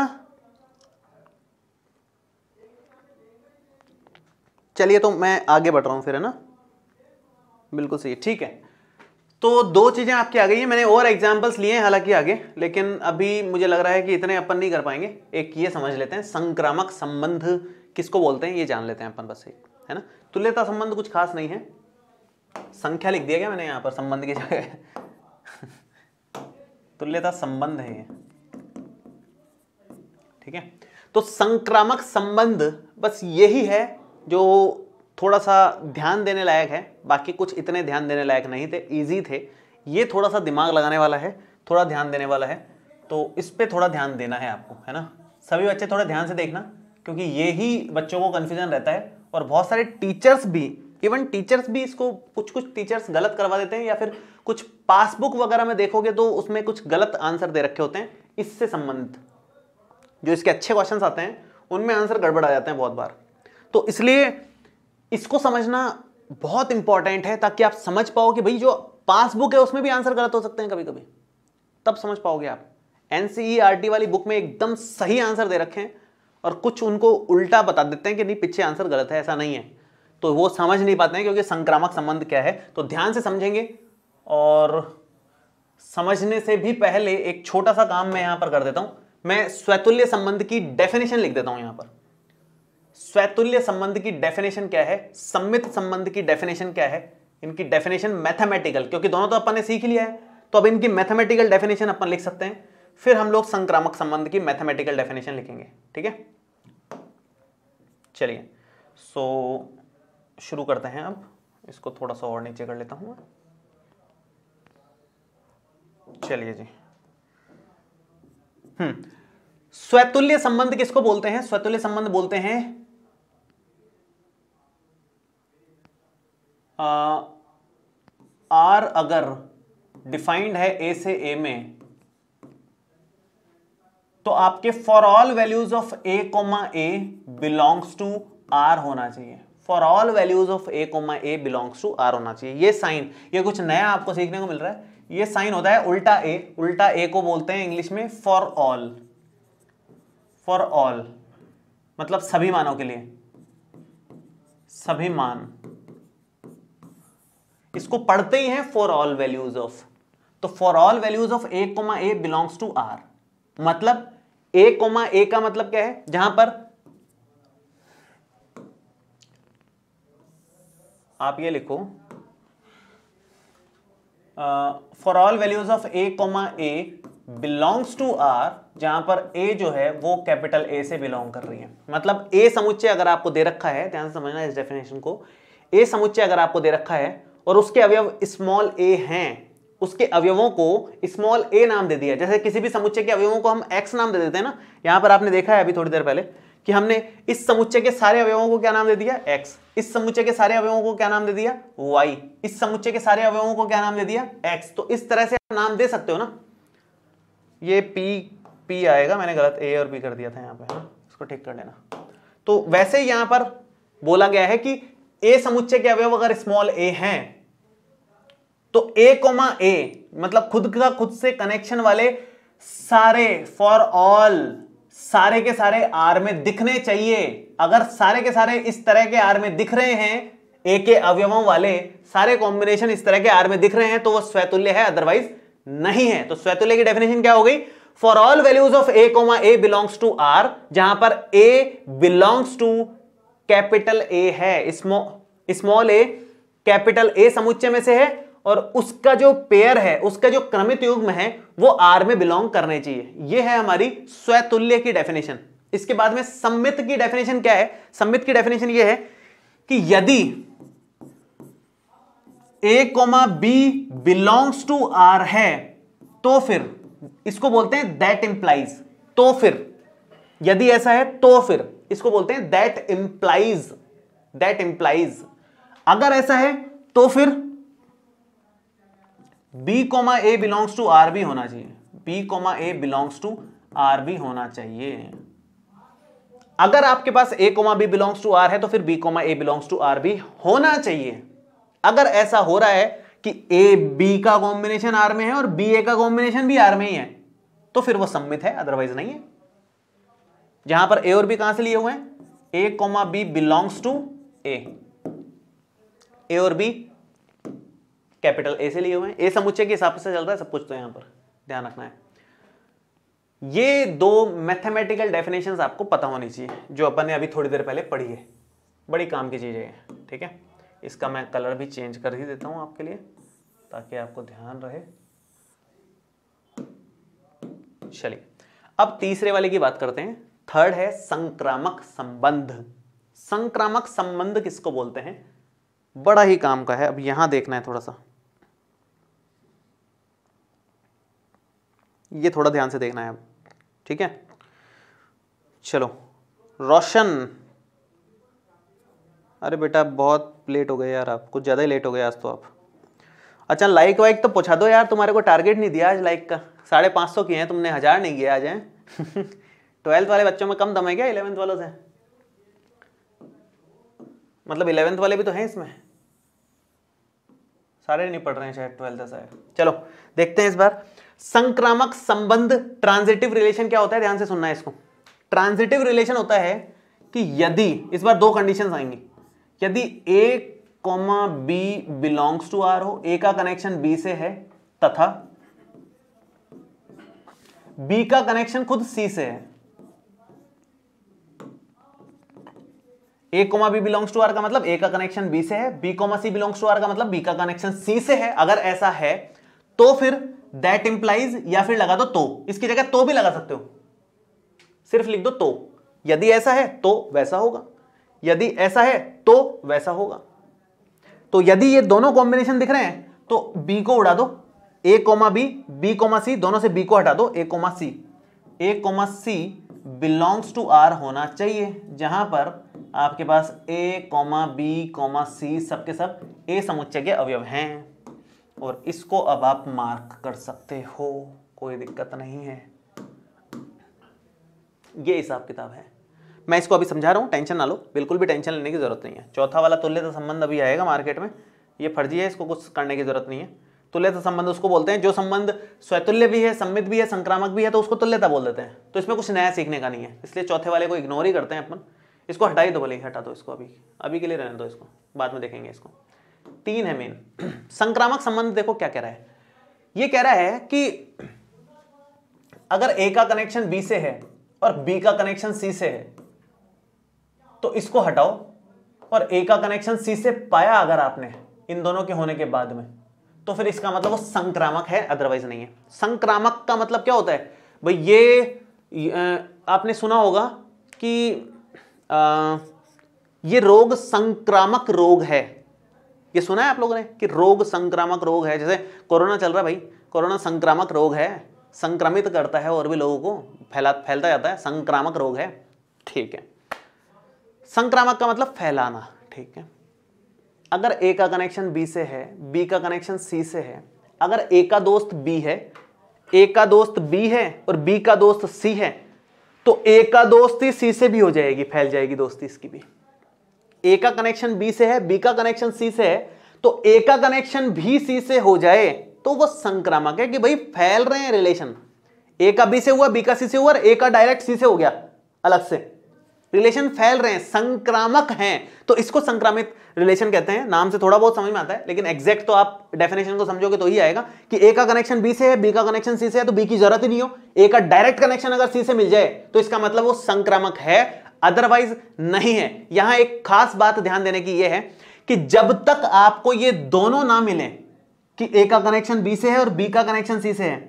चलिए तो मैं आगे बढ़ रहा हूँ फिर है ना बिल्कुल सही ठीक है तो दो चीज़ें आपकी आ गई हैं मैंने और एग्जाम्पल्स लिए हैं हालांकि आगे लेकिन अभी मुझे लग रहा है कि इतने अपन नहीं कर पाएंगे एक ये समझ लेते हैं संक्रामक संबंध किसको बोलते हैं ये जान लेते हैं अपन बस एक है ना तुल्यता संबंध कुछ खास नहीं है संख्या लिख दिया क्या मैंने यहाँ पर संबंध की जगह तुल्यता संबंध है ये ठीक है तो संक्रामक संबंध बस यही है जो थोड़ा सा ध्यान देने लायक है बाकी कुछ इतने ध्यान देने लायक नहीं थे इजी थे ये थोड़ा सा दिमाग लगाने वाला है थोड़ा ध्यान देने वाला है तो इस पर थोड़ा ध्यान देना है आपको है ना सभी बच्चे थोड़ा ध्यान से देखना क्योंकि ये बच्चों को कन्फ्यूजन रहता है और बहुत सारे टीचर्स भी इवन टीचर्स भी इसको कुछ कुछ टीचर्स गलत करवा देते हैं या फिर कुछ पासबुक वगैरह में देखोगे तो उसमें कुछ गलत आंसर दे रखे होते हैं इससे संबंधित जो इसके अच्छे क्वेश्चन आते हैं उनमें आंसर गड़बड़ आ जाते हैं बहुत बार तो इसलिए इसको समझना बहुत इंपॉर्टेंट है ताकि आप समझ पाओ कि भाई जो पासबुक है उसमें भी आंसर गलत हो सकते हैं कभी कभी तब समझ पाओगे आप एनसीईआरटी e वाली बुक में एकदम सही आंसर दे रखे हैं और कुछ उनको उल्टा बता देते हैं कि नहीं पीछे आंसर गलत है ऐसा नहीं है तो वो समझ नहीं पाते हैं क्योंकि संक्रामक संबंध क्या है तो ध्यान से समझेंगे और समझने से भी पहले एक छोटा सा काम मैं यहां पर कर देता हूं मैं स्वैतुल्य संबंध की डेफिनेशन लिख देता हूं यहां पर स्वैतुल्य संबंध की डेफिनेशन क्या है सम्मित संबंध की डेफिनेशन क्या है इनकी डेफिनेशन मैथमेटिकल क्योंकि दोनों तो अपन ने सीख लिया है तो अब इनकी मैथमेटिकल डेफिनेशन अपन लिख सकते हैं फिर हम लोग संक्रामक संबंध की मैथमेटिकल डेफिनेशन लिखेंगे ठीक है चलिए सो so, शुरू करते हैं अब इसको थोड़ा सा और नीचे कर लेता हूँ चलिए जी हम्म स्वतुल्य संबंध किसको बोलते हैं स्वतुल्य संबंध बोलते हैं आर अगर डिफाइंड है ए से ए में तो आपके for all values of a comma a belongs to R होना चाहिए for all values of a comma a belongs to R होना चाहिए ये साइन ये कुछ नया आपको सीखने को मिल रहा है ये साइन होता है उल्टा ए उल्टा ए को बोलते हैं इंग्लिश में फॉर ऑल फॉर ऑल मतलब सभी मानों के लिए सभी मान इसको पढ़ते ही हैं फॉर ऑल वैल्यूज ऑफ तो for all values of a comma a belongs to R मतलब ए कोमा ए का मतलब क्या है जहां पर आप ये लिखो for all values of a comma a belongs to R जहां पर ए जो है वो कैपिटल ए से बिलोंग कर रही है मतलब ए समुच्चय अगर आपको दे रखा है ध्यान से समझना इस डेफिनेशन को ए समुच्चय अगर आपको दे रखा है और उसके अवयव स्मॉल ए हैं उसके अवयवों को स्मॉल ए नाम दे दिया जैसे किसी भी समुच्चय के अवयवों को हम एक्स नाम दे देते हैं ना यहां पर आपने देखा है अभी थोड़ी देर पहले कि हमने इस समुच्चय के सारे अवयवों को क्या नाम दे दिया एक्स इस समुच्चय के सारे अवयवों को क्या नाम दे दिया वाई इस समुच्चय के सारे अवयवों को क्या नाम दे दिया एक्स तो इस तरह से नाम दे सकते हो ना ये पी पी आएगा मैंने गलत ए और बी कर दिया था यहाँ पे ना हाँ? इसको ठीक कर लेना तो वैसे यहां पर बोला गया है कि ए समुच्चय के अवयव अगर स्मॉल ए हैं तो ए कोमा ए मतलब खुद का खुद से कनेक्शन वाले सारे फॉर ऑल सारे के सारे आर में दिखने चाहिए अगर सारे के सारे इस तरह के आर में दिख रहे हैं ए के अवयवों वाले सारे कॉम्बिनेशन इस तरह के आर में दिख रहे हैं तो वो स्वैतुल्य है अदरवाइज नहीं है तो स्वैतुल्य की डेफिनेशन क्या हो गई for all values of a comma a belongs to R जहां पर a belongs to capital A है स्मॉल ए कैपिटल ए समुच्चय में से है और उसका जो पेयर है उसका जो क्रमित युग्म है वो आर में बिलोंग करने चाहिए ये है हमारी स्वतुल्य की डेफिनेशन इसके बाद में सम्मित की डेफिनेशन क्या है सम्मित की डेफिनेशन ये है कि यदि a comma b belongs to R है तो फिर इसको बोलते हैं दैट इंप्लाइज तो फिर यदि ऐसा है तो फिर इसको बोलते हैं दैट इंप्लाइज दैट इंप्लाइज अगर ऐसा है तो फिर b comma a belongs to R b होना चाहिए b comma a belongs to R b होना चाहिए अगर आपके पास a comma b belongs to R है तो फिर b comma a belongs to R b होना चाहिए अगर ऐसा हो रहा है कि ए बी का कॉम्बिनेशन आर में है और बी ए का कॉम्बिनेशन भी आर में ही है तो फिर वो सम्मित है अदरवाइज नहीं है जहां पर ए और बी कहां से लिए हुए हैं a comma b belongs to A और बी कैपिटल ए से लिए हुए हैं ए समुच्चय के हिसाब से चल रहा है सब कुछ तो यहां पर ध्यान रखना है ये दो मैथमेटिकल डेफिनेशन आपको पता होनी चाहिए जो अपन ने अभी थोड़ी देर पहले पढ़ी है बड़ी काम की चीज़ें है ठीक है इसका मैं कलर भी चेंज कर ही देता हूँ आपके लिए ताकि आपको ध्यान रहे चलिए अब तीसरे वाले की बात करते हैं थर्ड है संक्रामक संबंध संक्रामक संबंध किसको बोलते हैं बड़ा ही काम का है अब यहां देखना है थोड़ा सा ये थोड़ा ध्यान से देखना है अब ठीक है चलो रोशन अरे बेटा बहुत लेट हो गए यार आप कुछ ज़्यादा ही लेट हो गए आज तो आप अच्छा लाइक वाइक तो पूछा दो यार तुम्हारे को टारगेट नहीं दिया आज लाइक का साढ़े पाँच सौ किए हैं तुमने हज़ार नहीं किया आज हैं ट्वेल्थ वाले बच्चों में कम दम है क्या इलेवेंथ वालों से मतलब इलेवेंथ वाले भी तो हैं इसमें सारे नहीं पढ़ रहे हैं शायद ट्वेल्थ शायद चलो देखते हैं इस बार संक्रामक संबंध ट्रांजिटिव रिलेशन क्या होता है ध्यान से सुनना है इसको ट्रांजिटिव रिलेशन होता है कि यदि इस बार दो कंडीशन आएंगी यदि a comma b belongs to R हो ए का कनेक्शन बी से है तथा बी का कनेक्शन खुद सी से है a comma b belongs to R का मतलब ए का कनेक्शन बी से है b comma c belongs to R का मतलब बी का कनेक्शन सी से है अगर ऐसा है तो फिर दैट इंप्लाइज या फिर लगा दो तो इसकी जगह तो भी लगा सकते हो सिर्फ लिख दो तो यदि ऐसा है तो वैसा होगा यदि ऐसा है तो वैसा होगा तो यदि ये दोनों कॉम्बिनेशन दिख रहे हैं तो बी को उड़ा दो a comma b b comma c दोनों से बी को हटा दो a comma c a comma c belongs to R होना चाहिए जहां पर आपके पास a comma b comma c सबके सब ए समुच्चय के अवयव हैं और इसको अब आप मार्क कर सकते हो कोई दिक्कत नहीं है ये हिसाब किताब है मैं इसको अभी समझा रहा हूँ टेंशन ना लो बिल्कुल भी टेंशन लेने की ज़रूरत नहीं है चौथा वाला तुल्यता संबंध अभी आएगा मार्केट में ये फर्जी है इसको कुछ करने की ज़रूरत नहीं है तुल्यता संबंध उसको बोलते हैं जो संबंध स्वतुल्य भी है सम्मित भी है संक्रामक भी है तो उसको तुल्यता बोल देते हैं तो इसमें कुछ नया सीखने का नहीं है इसलिए चौथे वाले को इग्नोर ही करते हैं अपन इसको हटा ही दो भले हटा दो इसको अभी अभी के लिए रहने दो इसको बाद में देखेंगे इसको तीन है मेन संक्रामक संबंध देखो क्या कह रहा है ये कह रहा है कि अगर ए का कनेक्शन बी से है और बी का कनेक्शन सी से है तो इसको हटाओ और ए का कनेक्शन सी से पाया अगर आपने इन दोनों के होने के बाद में तो फिर इसका मतलब वो संक्रामक है अदरवाइज नहीं है संक्रामक का मतलब क्या होता है भाई ये, ये आपने सुना होगा कि आ, ये रोग संक्रामक रोग है ये सुना है आप लोगों ने कि रोग संक्रामक रोग है जैसे कोरोना चल रहा है भाई कोरोना संक्रामक रोग है संक्रमित करता है और भी लोगों को फैला फैलता जाता है संक्रामक रोग है ठीक है संक्रामक का मतलब फैलाना ठीक है अगर ए का कनेक्शन बी से है बी का कनेक्शन सी से है अगर ए का दोस्त बी है ए का दोस्त बी है और बी का दोस्त सी है तो ए का दोस्ती सी से भी हो जाएगी फैल जाएगी दोस्ती इसकी भी ए का कनेक्शन बी से है बी का कनेक्शन सी से है तो ए का कनेक्शन भी सी से हो जाए तो वो संक्रामक है कि भाई फैल रहे हैं रिलेशन ए का बी से हुआ बी का सी से हुआ और ए का डायरेक्ट सी से हो गया अलग से रिलेशन फैल रहे हैं संक्रामक हैं तो इसको संक्रामित रिलेशन कहते हैं नाम से थोड़ा बहुत समझ में आता है लेकिन एग्जैक्ट तो आप डेफिनेशन को समझोगे तो ही आएगा कि ए का कनेक्शन बी से है बी का कनेक्शन सी से है तो बी की जरूरत ही नहीं हो ए का डायरेक्ट कनेक्शन अगर सी से मिल जाए तो इसका मतलब वो संक्रामक है अदरवाइज नहीं है यहां एक खास बात ध्यान देने की यह है कि जब तक आपको ये दोनों ना मिले कि ए का कनेक्शन बी से है और बी का कनेक्शन सी से है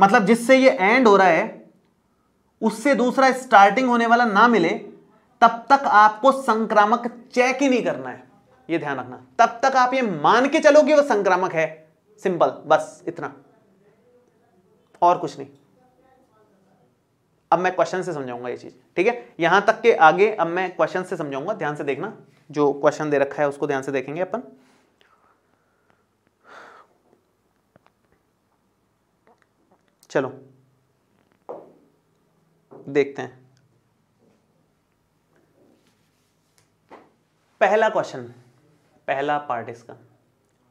मतलब जिससे ये एंड हो रहा है उससे दूसरा स्टार्टिंग होने वाला ना मिले तब तक आपको संक्रामक चेक ही नहीं करना है ये ध्यान रखना तब तक आप ये मान के चलो कि वो संक्रामक है सिंपल बस इतना और कुछ नहीं अब मैं क्वेश्चन से समझाऊंगा ये चीज़ ठीक है यहां तक के आगे अब मैं क्वेश्चन से समझाऊंगा ध्यान से देखना जो क्वेश्चन दे रखा है उसको ध्यान से देखेंगे अपन चलो देखते हैं पहला क्वेश्चन पहला पार्ट इसका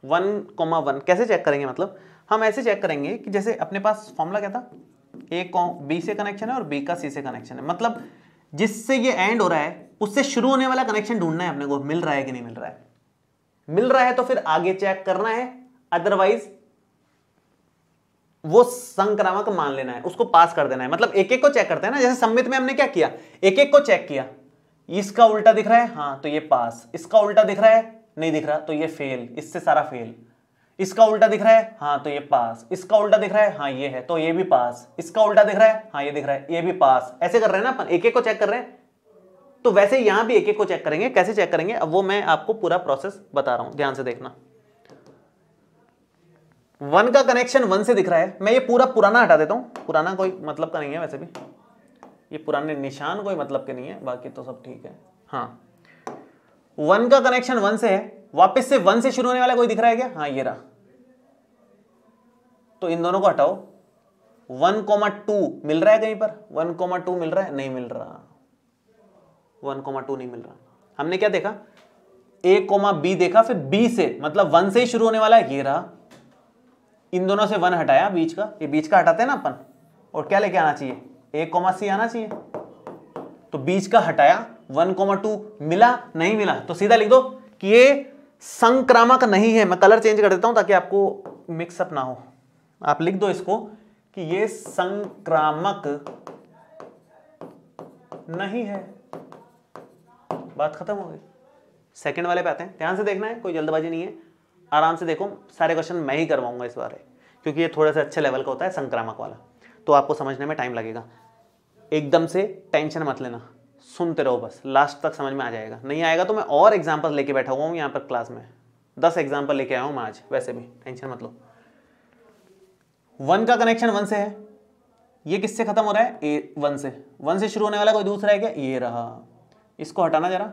वन कोमा वन कैसे चेक करेंगे मतलब हम ऐसे चेक करेंगे कि जैसे अपने पास फॉर्मूला क्या था ए बी से कनेक्शन है और बी का सी से कनेक्शन है मतलब जिससे ये एंड हो रहा है उससे शुरू होने वाला कनेक्शन ढूंढना है अपने को मिल रहा है कि नहीं मिल रहा है मिल रहा है तो फिर आगे चेक करना है अदरवाइज वो संक्रामक मान लेना है उसको पास कर देना है मतलब एक एक को चेक करते हैं ना जैसे सम्मित में हमने क्या किया एक एक को चेक किया इसका उल्टा दिख रहा है हाँ तो ये पास इसका उल्टा दिख रहा है नहीं दिख रहा तो ये फेल इससे सारा फेल इसका उल्टा दिख रहा है हाँ तो ये पास इसका उल्टा दिख रहा है हाँ ये है तो ये भी पास इसका उल्टा दिख रहा है हाँ ये दिख रहा है ये भी पास ऐसे कर रहे हैं ना अपन एक एक को चेक कर रहे हैं तो वैसे यहां भी एक एक को चेक करेंगे कैसे चेक करेंगे अब वो मैं आपको पूरा प्रोसेस बता रहा हूं ध्यान से देखना वन का कनेक्शन वन से दिख रहा है मैं ये पूरा पुराना हटा देता हूं पुराना कोई मतलब का नहीं है वैसे भी ये पुराने निशान कोई मतलब के नहीं है बाकी तो सब ठीक है हाँ वन का कनेक्शन वन से है वापस से वन से शुरू होने वाला कोई दिख रहा है क्या हाँ ये रहा तो इन दोनों को हटाओ वन कोमा टू मिल रहा है कहीं पर वन कोमा टू मिल रहा है नहीं मिल रहा वन कोमा टू नहीं मिल रहा हमने क्या देखा ए कोमा बी देखा फिर बी से मतलब वन से ही शुरू होने वाला है ये रहा इन दोनों से वन हटाया बीच का ये बीच का हटाते हैं ना अपन और क्या लेके आना चाहिए ए कोमा सी आना चाहिए तो बीच का हटाया वन कोमा टू मिला नहीं मिला तो सीधा लिख दो कि ये संक्रामक नहीं है मैं कलर चेंज कर देता हूं ताकि आपको मिक्सअप ना हो आप लिख दो इसको कि ये संक्रामक नहीं है बात खत्म हो गई सेकंड वाले पे आते हैं ध्यान से देखना है कोई जल्दबाजी नहीं है आराम से देखो सारे क्वेश्चन मैं ही करवाऊंगा इस बारे क्योंकि ये थोड़ा सा अच्छे लेवल का होता है संक्रामक वाला तो आपको समझने में टाइम लगेगा एकदम से टेंशन मत लेना सुनते रहो बस लास्ट तक समझ में आ जाएगा नहीं आएगा तो मैं और एग्जाम्पल लेके बैठा हुआ हूँ यहाँ पर क्लास में दस एग्जाम्पल लेके आया हूँ मैं आज वैसे भी टेंशन मत लो वन का कनेक्शन वन से है ये किससे खत्म हो रहा है ए वन से वन से शुरू होने वाला कोई दूसरा है क्या ये रहा इसको हटाना जरा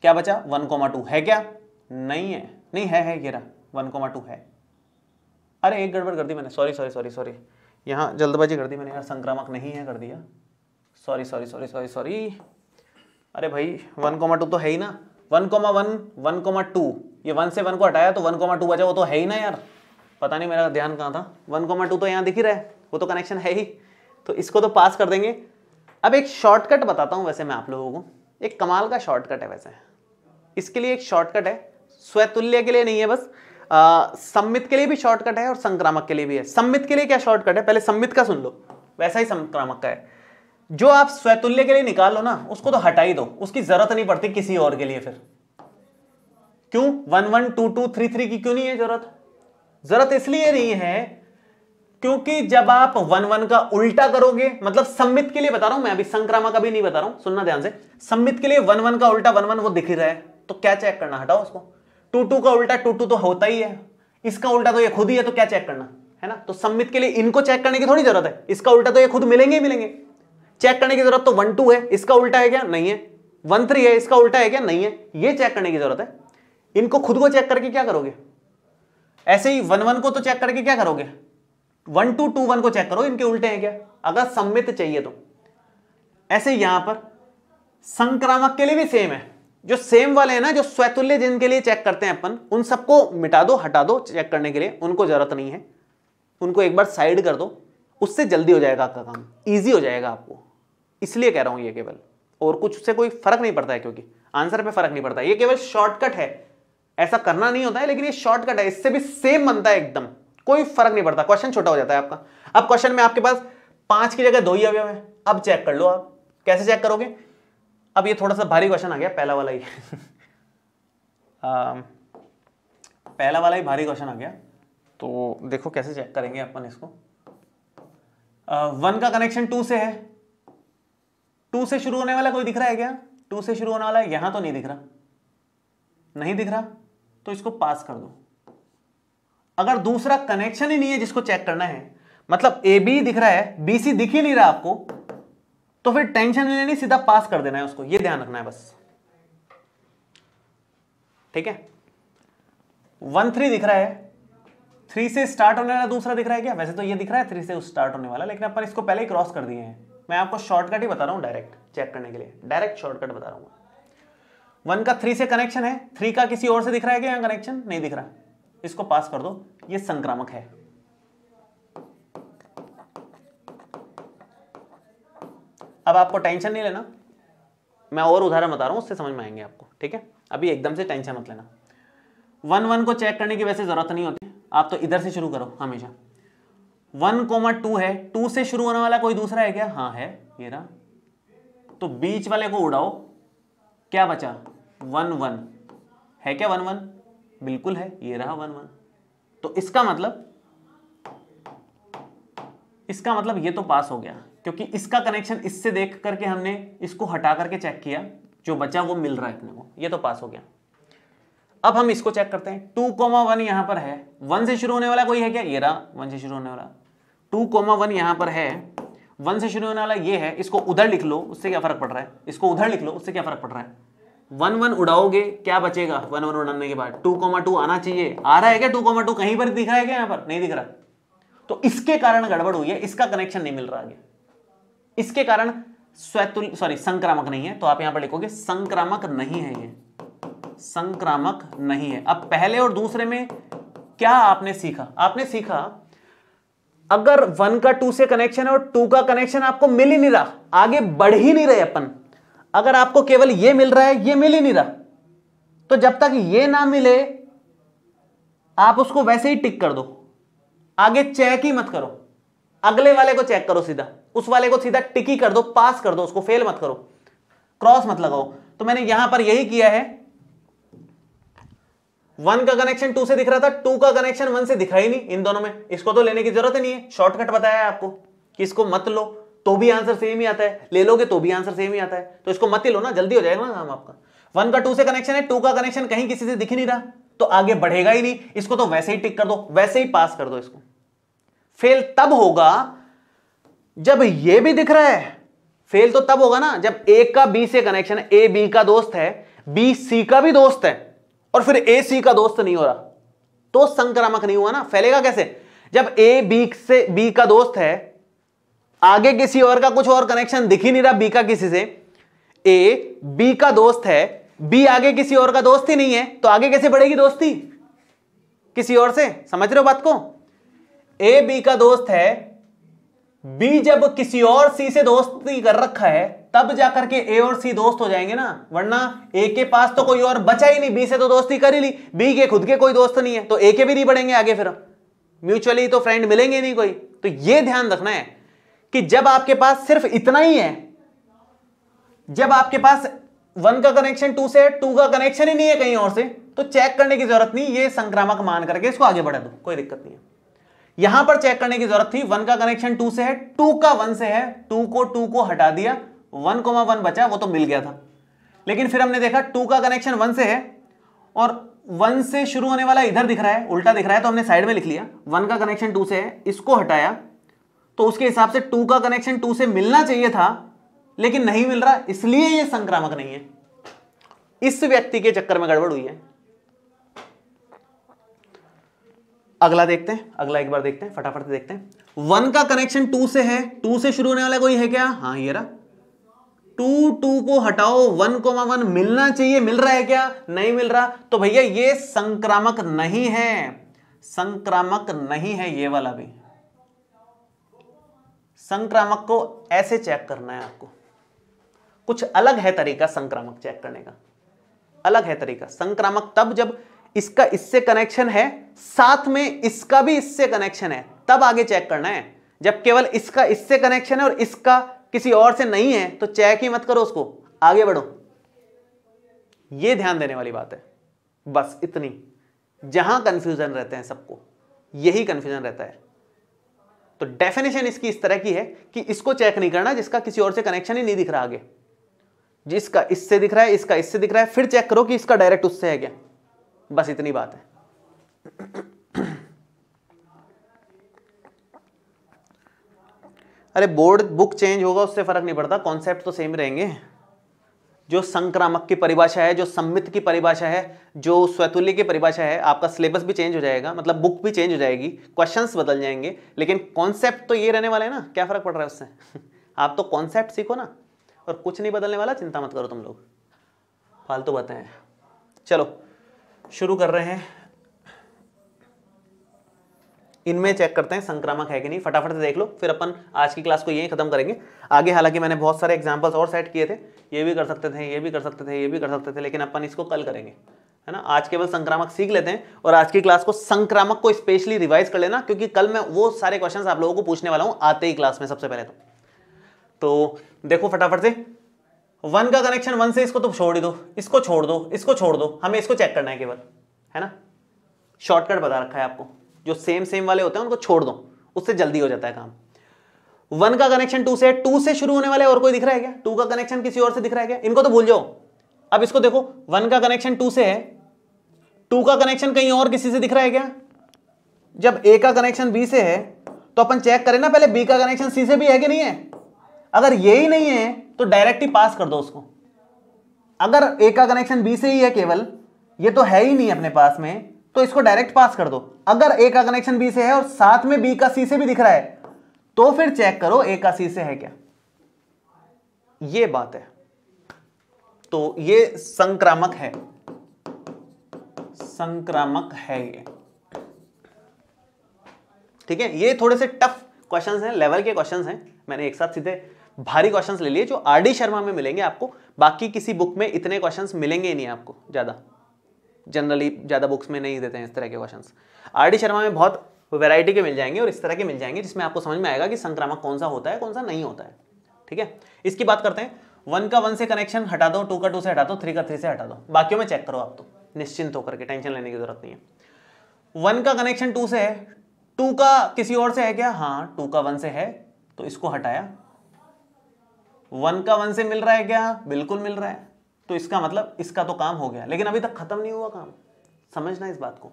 क्या बचा वन कोमा टू है क्या नहीं है नहीं है है ये रहा वन कोमा टू है अरे एक गड़बड़ कर दी मैंने सॉरी सॉरी सॉरी सॉरी यहाँ जल्दबाजी कर दी मैंने यार संक्रामक नहीं है कर दिया sorry sorry sorry sorry sorry अरे भाई वन कोमा टू तो है ही ना one comma one one comma two ये वन से वन को हटाया तो वन कोमा टू बचा वो तो है ही ना यार पता नहीं मेरा ध्यान कहाँ था वन कोमा टू तो यहाँ दिख ही रहा है वो तो कनेक्शन है ही तो इसको तो पास कर देंगे अब एक शॉर्टकट बताता हूँ वैसे मैं आप लोगों को एक कमाल का शॉर्टकट है वैसे इसके लिए एक शॉर्टकट है स्वैतुल्य के लिए नहीं है बस सम्मित के लिए भी शॉर्टकट है और संक्रामक के लिए भी है सम्मित के लिए क्या शॉर्टकट है पहले सम्मित का सुन लो वैसा ही संक्रामक का है जो आप स्वैतुल्य के लिए निकाल लो ना उसको तो हटा ही दो उसकी जरूरत नहीं पड़ती किसी और के लिए फिर क्यों one one two two three three की क्यों नहीं है जरूरत जरूरत इसलिए नहीं है क्योंकि जब आप वन वन का उल्टा करोगे मतलब सम्मित के लिए बता रहा हूं मैं अभी संक्रामक भी नहीं बता रहा हूं सुनना ध्यान से सम्मित के लिए वन वन का उल्टा वन वन वो दिख रहा है तो क्या चेक करना हटाओ उसको टू टू का उल्टा टू टू तो होता ही है इसका उल्टा तो ये खुद ही है तो क्या चेक करना है ना तो सम्मित के लिए इनको चेक करने की थोड़ी जरूरत है इसका उल्टा तो ये खुद मिलेंगे ही मिलेंगे चेक करने की जरूरत तो वन टू है इसका उल्टा है क्या नहीं है वन थ्री है इसका उल्टा है क्या नहीं है ये चेक करने की जरूरत है इनको खुद को चेक करके क्या करोगे ऐसे ही वन वन को तो चेक करके क्या करोगे वन टू टू वन को चेक करो इनके उल्टे हैं क्या अगर सम्मित चाहिए तो ऐसे यहां पर संक्रामक के लिए भी सेम है जो सेम वाले हैं ना जो स्वैतुल्य जिनके लिए चेक करते हैं अपन उन सबको मिटा दो हटा दो चेक करने के लिए उनको जरूरत नहीं है उनको एक बार साइड कर दो उससे जल्दी हो जाएगा आपका काम ईजी हो जाएगा आपको इसलिए कह रहा हूं ये केवल और कुछ उससे कोई फर्क नहीं पड़ता है क्योंकि आंसर पे फर्क नहीं पड़ता ये केवल शॉर्टकट है ऐसा करना नहीं होता है लेकिन ये शॉर्टकट है इससे भी सेम बनता है एकदम कोई फर्क नहीं पड़ता क्वेश्चन छोटा हो जाता है आपका अब क्वेश्चन में आपके पास पांच की जगह दो ही अवयव है अब चेक कर लो आप कैसे चेक करोगे अब ये थोड़ा सा भारी क्वेश्चन आ गया पहला वाला ही पहला वाला ही भारी क्वेश्चन आ गया तो देखो कैसे चेक करेंगे अपन इसको वन का कनेक्शन टू से है टू से शुरू होने वाला कोई दिख रहा है क्या टू से शुरू होने वाला यहां तो नहीं दिख रहा नहीं दिख रहा तो इसको पास कर दो अगर दूसरा कनेक्शन ही नहीं है जिसको चेक करना है मतलब ए बी दिख रहा है बी सी दिख ही नहीं रहा आपको तो फिर टेंशन लेने सीधा पास कर देना है उसको ये ध्यान रखना है बस ठीक है वन थ्री दिख रहा है थ्री से स्टार्ट होने वाला दूसरा दिख रहा है क्या वैसे तो ये दिख रहा है थ्री से स्टार्ट होने वाला लेकिन अपन इसको पहले ही क्रॉस कर दिए हैं मैं आपको शॉर्टकट ही बता रहा हूं डायरेक्ट चेक करने के लिए डायरेक्ट शॉर्टकट बता रहा हूं वन का थ्री से कनेक्शन है थ्री का किसी और से दिख रहा है क्या कनेक्शन नहीं दिख रहा इसको पास कर दो ये संक्रामक है अब आपको टेंशन नहीं लेना मैं और उदाहरण बता रहा हूं उससे समझ में आएंगे आपको ठीक है अभी एकदम से टेंशन मत लेना वन वन को चेक करने की वैसे ज़रूरत नहीं होती आप तो इधर से शुरू करो हमेशा वन कोमा टू है टू से शुरू होने वाला कोई दूसरा है क्या हाँ है ये रहा तो बीच वाले को उड़ाओ क्या बचा वन वन है क्या वन वन बिल्कुल है ये रहा वन वन तो इसका मतलब इसका मतलब ये तो पास हो गया क्योंकि इसका कनेक्शन इससे देख करके हमने इसको हटा करके चेक किया जो बचा वो मिल रहा है अपने को ये तो पास हो गया अब हम इसको चेक करते हैं टू कोमा वन यहां पर है वन से शुरू होने वाला कोई है क्या ये रहा वन से शुरू होने वाला टू कोमा वन यहां पर है वन से शुरू होने वाला ये है इसको उधर लिख लो उससे क्या फर्क पड़ रहा है इसको उधर लिख लो उससे क्या फर्क पड़ रहा है वन वन उड़ाओगे क्या बचेगा वन वन उड़ाने के बाद टू कॉमा टू आना चाहिए आ रहा है क्या टू कॉमा टू कहीं पर दिख रहा है क्या यहां पर नहीं दिख रहा तो इसके कारण गड़बड़ हुई है इसका कनेक्शन नहीं मिल रहा आगे इसके कारण स्वैतुल सॉरी संक्रामक नहीं है तो आप यहां पर लिखोगे संक्रामक नहीं है ये संक्रामक नहीं है अब पहले और दूसरे में क्या आपने सीखा आपने सीखा अगर वन का टू से कनेक्शन है और टू का कनेक्शन आपको मिल ही नहीं रहा आगे बढ़ ही नहीं रहे अपन अगर आपको केवल ये मिल रहा है ये मिल ही नहीं रहा तो जब तक ये ना मिले आप उसको वैसे ही टिक कर दो आगे चेक ही मत करो अगले वाले को चेक करो सीधा उस वाले को सीधा टिक ही कर दो पास कर दो उसको फेल मत करो क्रॉस मत लगाओ तो मैंने यहां पर यही किया है वन का कनेक्शन टू से दिख रहा था टू का कनेक्शन वन से दिखा ही नहीं इन दोनों में इसको तो लेने की जरूरत ही नहीं है शॉर्टकट बताया है आपको कि इसको मत लो तो भी आंसर सेम ही आता है ले लोगे तो भी आंसर सेम ही आता है तो इसको मत ही लो ना जल्दी हो जाएगा ना हम आपका वन का टू से कनेक्शन है टू का कनेक्शन कहीं किसी से दिख नहीं रहा तो आगे बढ़ेगा ही नहीं इसको तो वैसे ही टिक कर दो वैसे ही पास कर दो इसको फेल तब होगा जब ये भी दिख रहा है फेल तो तब होगा ना जब ए का बी से कनेक्शन है ए बी का दोस्त है बी सी का भी दोस्त है और फिर ए सी का दोस्त नहीं हो रहा तो संक्रामक नहीं हुआ ना फैलेगा कैसे जब ए बी से बी का दोस्त है आगे किसी और का कुछ और कनेक्शन दिख ही नहीं रहा बी का किसी से ए बी का दोस्त है बी आगे किसी और का दोस्त ही नहीं है तो आगे कैसे बढ़ेगी दोस्ती किसी और से समझ रहे हो बात को ए बी का दोस्त है बी जब किसी और सी से दोस्ती कर रखा है तब जाकर के ए और सी दोस्त हो जाएंगे ना वरना ए के पास तो कोई और बचा ही नहीं बी से तो दोस्ती कर ही ली बी के खुद के कोई दोस्त नहीं है तो ए के भी नहीं बढ़ेंगे आगे फिर म्यूचुअली तो फ्रेंड मिलेंगे नहीं कोई तो ये ध्यान रखना है कि जब आपके पास सिर्फ इतना ही है जब आपके पास वन का कनेक्शन टू से टू का कनेक्शन ही नहीं है कहीं और से तो चेक करने की जरूरत नहीं ये संक्रामक मान करके इसको आगे बढ़ा दो कोई दिक्कत नहीं है यहां पर चेक करने की जरूरत थी वन का कनेक्शन टू से है टू का वन से है टू को टू को हटा दिया वन कोमा वन बचा वो तो मिल गया था लेकिन फिर हमने देखा टू का कनेक्शन वन से है और वन से शुरू होने वाला इधर दिख रहा है उल्टा दिख रहा है तो हमने साइड में लिख लिया वन का कनेक्शन टू से है इसको हटाया तो उसके हिसाब से टू का कनेक्शन टू से मिलना चाहिए था लेकिन नहीं मिल रहा इसलिए यह संक्रामक नहीं है इस व्यक्ति के चक्कर में गड़बड़ हुई है अगला देखते हैं अगला एक बार देखते हैं फटाफट से देखते हैं वन का कनेक्शन टू से है टू से शुरू होने वाला कोई है क्या हाँ ये रहा टू टू को हटाओ वन कोमा वन मिलना चाहिए मिल रहा है क्या नहीं मिल रहा तो भैया ये संक्रामक नहीं है संक्रामक नहीं है ये वाला भी संक्रामक को ऐसे चेक करना है आपको कुछ अलग है तरीका संक्रामक चेक करने का अलग है तरीका संक्रामक तब जब इसका इससे कनेक्शन है साथ में इसका भी इससे कनेक्शन है तब आगे चेक करना है जब केवल इसका इससे कनेक्शन है और इसका किसी और से नहीं है तो चेक ही मत करो उसको आगे बढ़ो ये ध्यान देने वाली बात है बस इतनी जहां कंफ्यूजन रहते हैं सबको यही कंफ्यूजन रहता है तो डेफिनेशन इसकी इस तरह की है कि इसको चेक नहीं करना जिसका किसी और से कनेक्शन ही नहीं दिख रहा आगे जिसका इससे दिख रहा है इसका इससे दिख रहा है फिर चेक करो कि इसका डायरेक्ट उससे है क्या बस इतनी बात है अरे बोर्ड बुक चेंज होगा उससे फर्क नहीं पड़ता कॉन्सेप्ट तो सेम रहेंगे जो संक्रामक की परिभाषा है जो सम्मित की परिभाषा है जो स्वैतुल्य की परिभाषा है आपका सिलेबस भी चेंज हो जाएगा मतलब बुक भी चेंज हो जाएगी क्वेश्चंस बदल जाएंगे लेकिन कॉन्सेप्ट तो ये रहने वाला है ना क्या फ़र्क पड़ रहा है उससे आप तो कॉन्सेप्ट सीखो ना और कुछ नहीं बदलने वाला चिंता मत करो तुम लोग फालतू तो बताएं चलो शुरू कर रहे हैं इनमें चेक करते हैं संक्रामक है कि नहीं फटाफट से देख लो फिर अपन आज की क्लास को यही खत्म करेंगे आगे हालांकि मैंने बहुत सारे एग्जाम्पल्स और सेट किए थे ये भी कर सकते थे ये भी कर सकते थे ये भी कर सकते थे लेकिन अपन इसको कल करेंगे है ना आज केवल संक्रामक सीख लेते हैं और आज की क्लास को संक्रामक को स्पेशली रिवाइज कर लेना क्योंकि कल मैं वो सारे क्वेश्चन आप लोगों को पूछने वाला हूँ आते ही क्लास में सबसे पहले तो तो देखो फटाफट से वन का कनेक्शन वन से इसको तो छोड़ ही दो इसको छोड़ दो इसको छोड़ दो हमें इसको चेक करना है केवल है ना शॉर्टकट बता रखा है आपको जो सेम सेम वाले होते हैं उनको छोड़ दो उससे जल्दी हो जाता है काम वन का कनेक्शन टू से टू से शुरू होने वाले और कोई दिख रहा है क्या टू का कनेक्शन किसी और से दिख रहा है क्या इनको तो भूल जाओ अब इसको देखो वन का कनेक्शन टू से है टू का कनेक्शन कहीं और किसी से दिख रहा है क्या जब ए का कनेक्शन बी से है तो अपन चेक करें ना पहले बी का कनेक्शन सी से भी है कि नहीं है अगर ये ही नहीं है तो डायरेक्ट ही पास कर दो उसको अगर ए का कनेक्शन बी से ही है केवल ये तो है ही नहीं अपने पास में तो इसको डायरेक्ट पास कर दो अगर ए का कनेक्शन बी से है और साथ में बी का सी से भी दिख रहा है तो फिर चेक करो ए का सी से है क्या ये बात है तो ये संक्रामक है संक्रामक है ये ठीक है ये थोड़े से टफ क्वेश्चंस हैं लेवल के क्वेश्चंस हैं मैंने एक साथ सीधे भारी क्वेश्चंस ले लिए जो आर डी शर्मा में मिलेंगे आपको बाकी किसी बुक में इतने क्वेश्चंस मिलेंगे ही नहीं आपको ज़्यादा जनरली ज़्यादा बुक्स में नहीं देते हैं इस तरह के क्वेश्चन आर डी शर्मा में बहुत वैरायटी के मिल जाएंगे और इस तरह के मिल जाएंगे जिसमें आपको समझ में आएगा कि संक्रामक कौन सा होता है कौन सा नहीं होता है ठीक है इसकी बात करते हैं वन का वन से कनेक्शन हटा दो टू का टू से हटा दो थ्री का थ्री से हटा दो बाकियों में चेक करो आप तो निश्चिंत होकर के टेंशन लेने की जरूरत नहीं है वन का कनेक्शन टू से है टू का किसी और से है क्या हाँ टू का वन से है तो इसको हटाया वन का वन से मिल रहा है क्या बिल्कुल मिल रहा है तो इसका मतलब इसका तो काम हो गया लेकिन अभी तक खत्म नहीं हुआ काम समझना इस बात को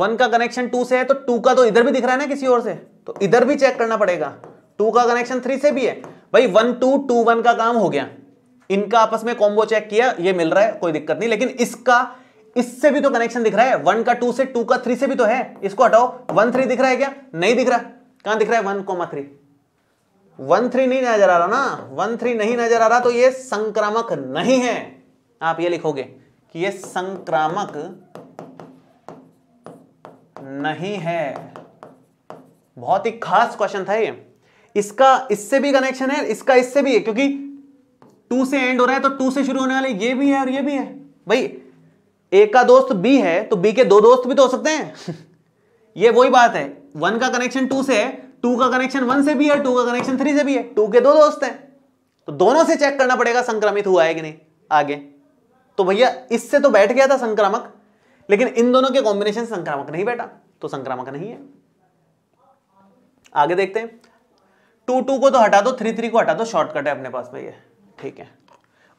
वन का कनेक्शन टू से है तो टू का तो इधर भी दिख रहा है ना किसी और से तो इधर भी चेक करना पड़ेगा टू का कनेक्शन थ्री से भी है भाई वन टू टू वन का काम हो गया इनका आपस में कॉम्बो चेक किया ये मिल रहा है कोई दिक्कत नहीं लेकिन इसका इससे भी तो कनेक्शन दिख रहा है वन का टू से टू का थ्री से भी तो है इसको हटाओ वन थ्री दिख रहा है क्या नहीं दिख रहा कहां दिख रहा है one comma three one three नहीं नजर आ रहा ना वन थ्री नहीं नजर आ रहा तो ये संक्रामक नहीं है आप ये लिखोगे कि ये संक्रामक नहीं है बहुत ही खास क्वेश्चन था ये इसका इससे भी कनेक्शन है इसका इससे भी है क्योंकि टू से एंड हो रहा है तो टू से शुरू होने वाले ये भी है और ये भी है भाई ए का दोस्त बी है तो बी के दो दोस्त भी तो हो सकते हैं ये वही बात है वन का कनेक्शन टू से है टू का कनेक्शन वन से भी है टू का कनेक्शन थ्री से भी है टू के दो दोस्त हैं तो दोनों से चेक करना पड़ेगा संक्रमित हुआ है कि नहीं आगे तो भैया इससे तो बैठ गया था संक्रामक लेकिन इन दोनों के कॉम्बिनेशन संक्रामक नहीं बैठा तो संक्रामक नहीं है आगे देखते हैं टू टू को तो हटा दो थ्री थ्री को हटा दो शॉर्टकट है अपने पास भैया ठीक है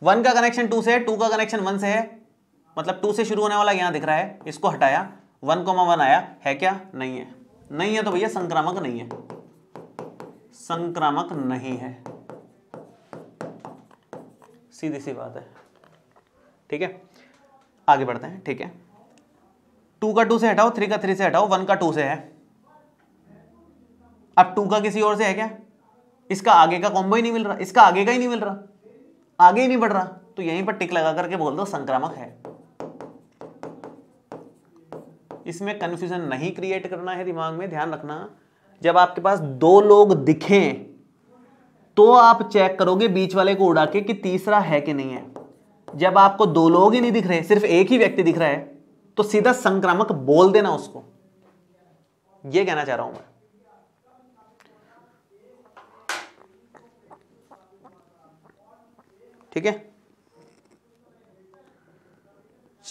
वन का कनेक्शन टू से है टू का कनेक्शन वन से है मतलब टू से शुरू होने वाला यहां दिख रहा है इसको हटाया वन कोमा वन आया है क्या नहीं है नहीं है तो भैया संक्रामक नहीं है संक्रामक नहीं है सीधी सी बात है ठीक है आगे बढ़ते हैं ठीक है टू का टू से हटाओ थ्री का थ्री से हटाओ वन का टू से है अब टू का किसी और से है क्या इसका आगे का कॉम्बो ही नहीं मिल रहा इसका आगे का ही नहीं मिल रहा आगे ही नहीं बढ़ रहा तो यहीं पर टिक लगा करके बोल दो संक्रामक है इसमें कन्फ्यूजन नहीं क्रिएट करना है दिमाग में ध्यान रखना जब आपके पास दो लोग दिखें तो आप चेक करोगे बीच वाले को उड़ा के कि तीसरा है कि नहीं है जब आपको दो लोग ही नहीं दिख रहे सिर्फ एक ही व्यक्ति दिख रहा है तो सीधा संक्रामक बोल देना उसको यह कहना चाह रहा हूं मैं ठीक है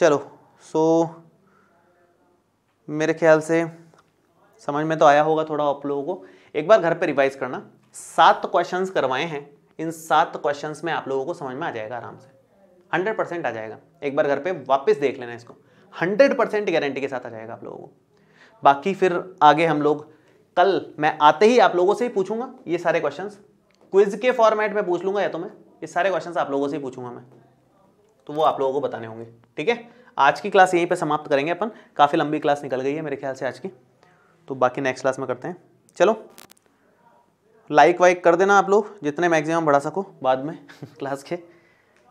चलो सो so, मेरे ख्याल से समझ में तो आया होगा थोड़ा आप लोगों को एक बार घर पर रिवाइज करना सात क्वेश्चंस करवाए हैं इन सात क्वेश्चंस में आप लोगों को समझ में आ जाएगा आराम से हंड्रेड परसेंट आ जाएगा एक बार घर पे वापस देख लेना इसको हंड्रेड परसेंट गारंटी के साथ आ जाएगा आप लोगों को बाकी फिर आगे हम लोग कल मैं आते ही आप लोगों से ही पूछूंगा ये सारे क्वेश्चंस क्विज के फॉर्मेट में पूछ लूंगा या तो मैं ये सारे क्वेश्चंस आप लोगों से ही पूछूंगा मैं तो वो आप लोगों को बताने होंगे ठीक है आज की क्लास यहीं पर समाप्त करेंगे अपन काफ़ी लंबी क्लास निकल गई है मेरे ख्याल से आज की तो बाकी नेक्स्ट क्लास में करते हैं चलो लाइक वाइक कर देना आप लोग जितने मैक्सिमम बढ़ा सको बाद में क्लास के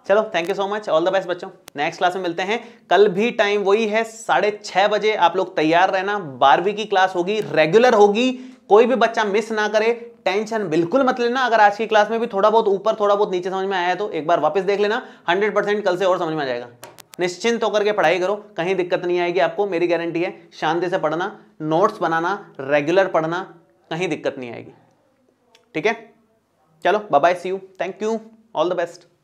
चलो thank you so much all the best बच्चों नेक्स्ट क्लास में मिलते हैं कल भी टाइम वही है साढ़े छः बजे आप लोग तैयार रहना बारहवीं की क्लास होगी रेगुलर होगी कोई भी बच्चा मिस ना करे टेंशन बिल्कुल मत लेना अगर आज की क्लास में भी थोड़ा बहुत ऊपर थोड़ा बहुत नीचे समझ में आया है तो एक बार वापस देख लेना हंड्रेड कल से और समझ में आ जाएगा निश्चिंत होकर के पढ़ाई करो कहीं दिक्कत नहीं आएगी आपको मेरी गारंटी है शांति से पढ़ना नोट्स बनाना रेगुलर पढ़ना कहीं दिक्कत नहीं आएगी ठीक है चलो bye see you thank you all the best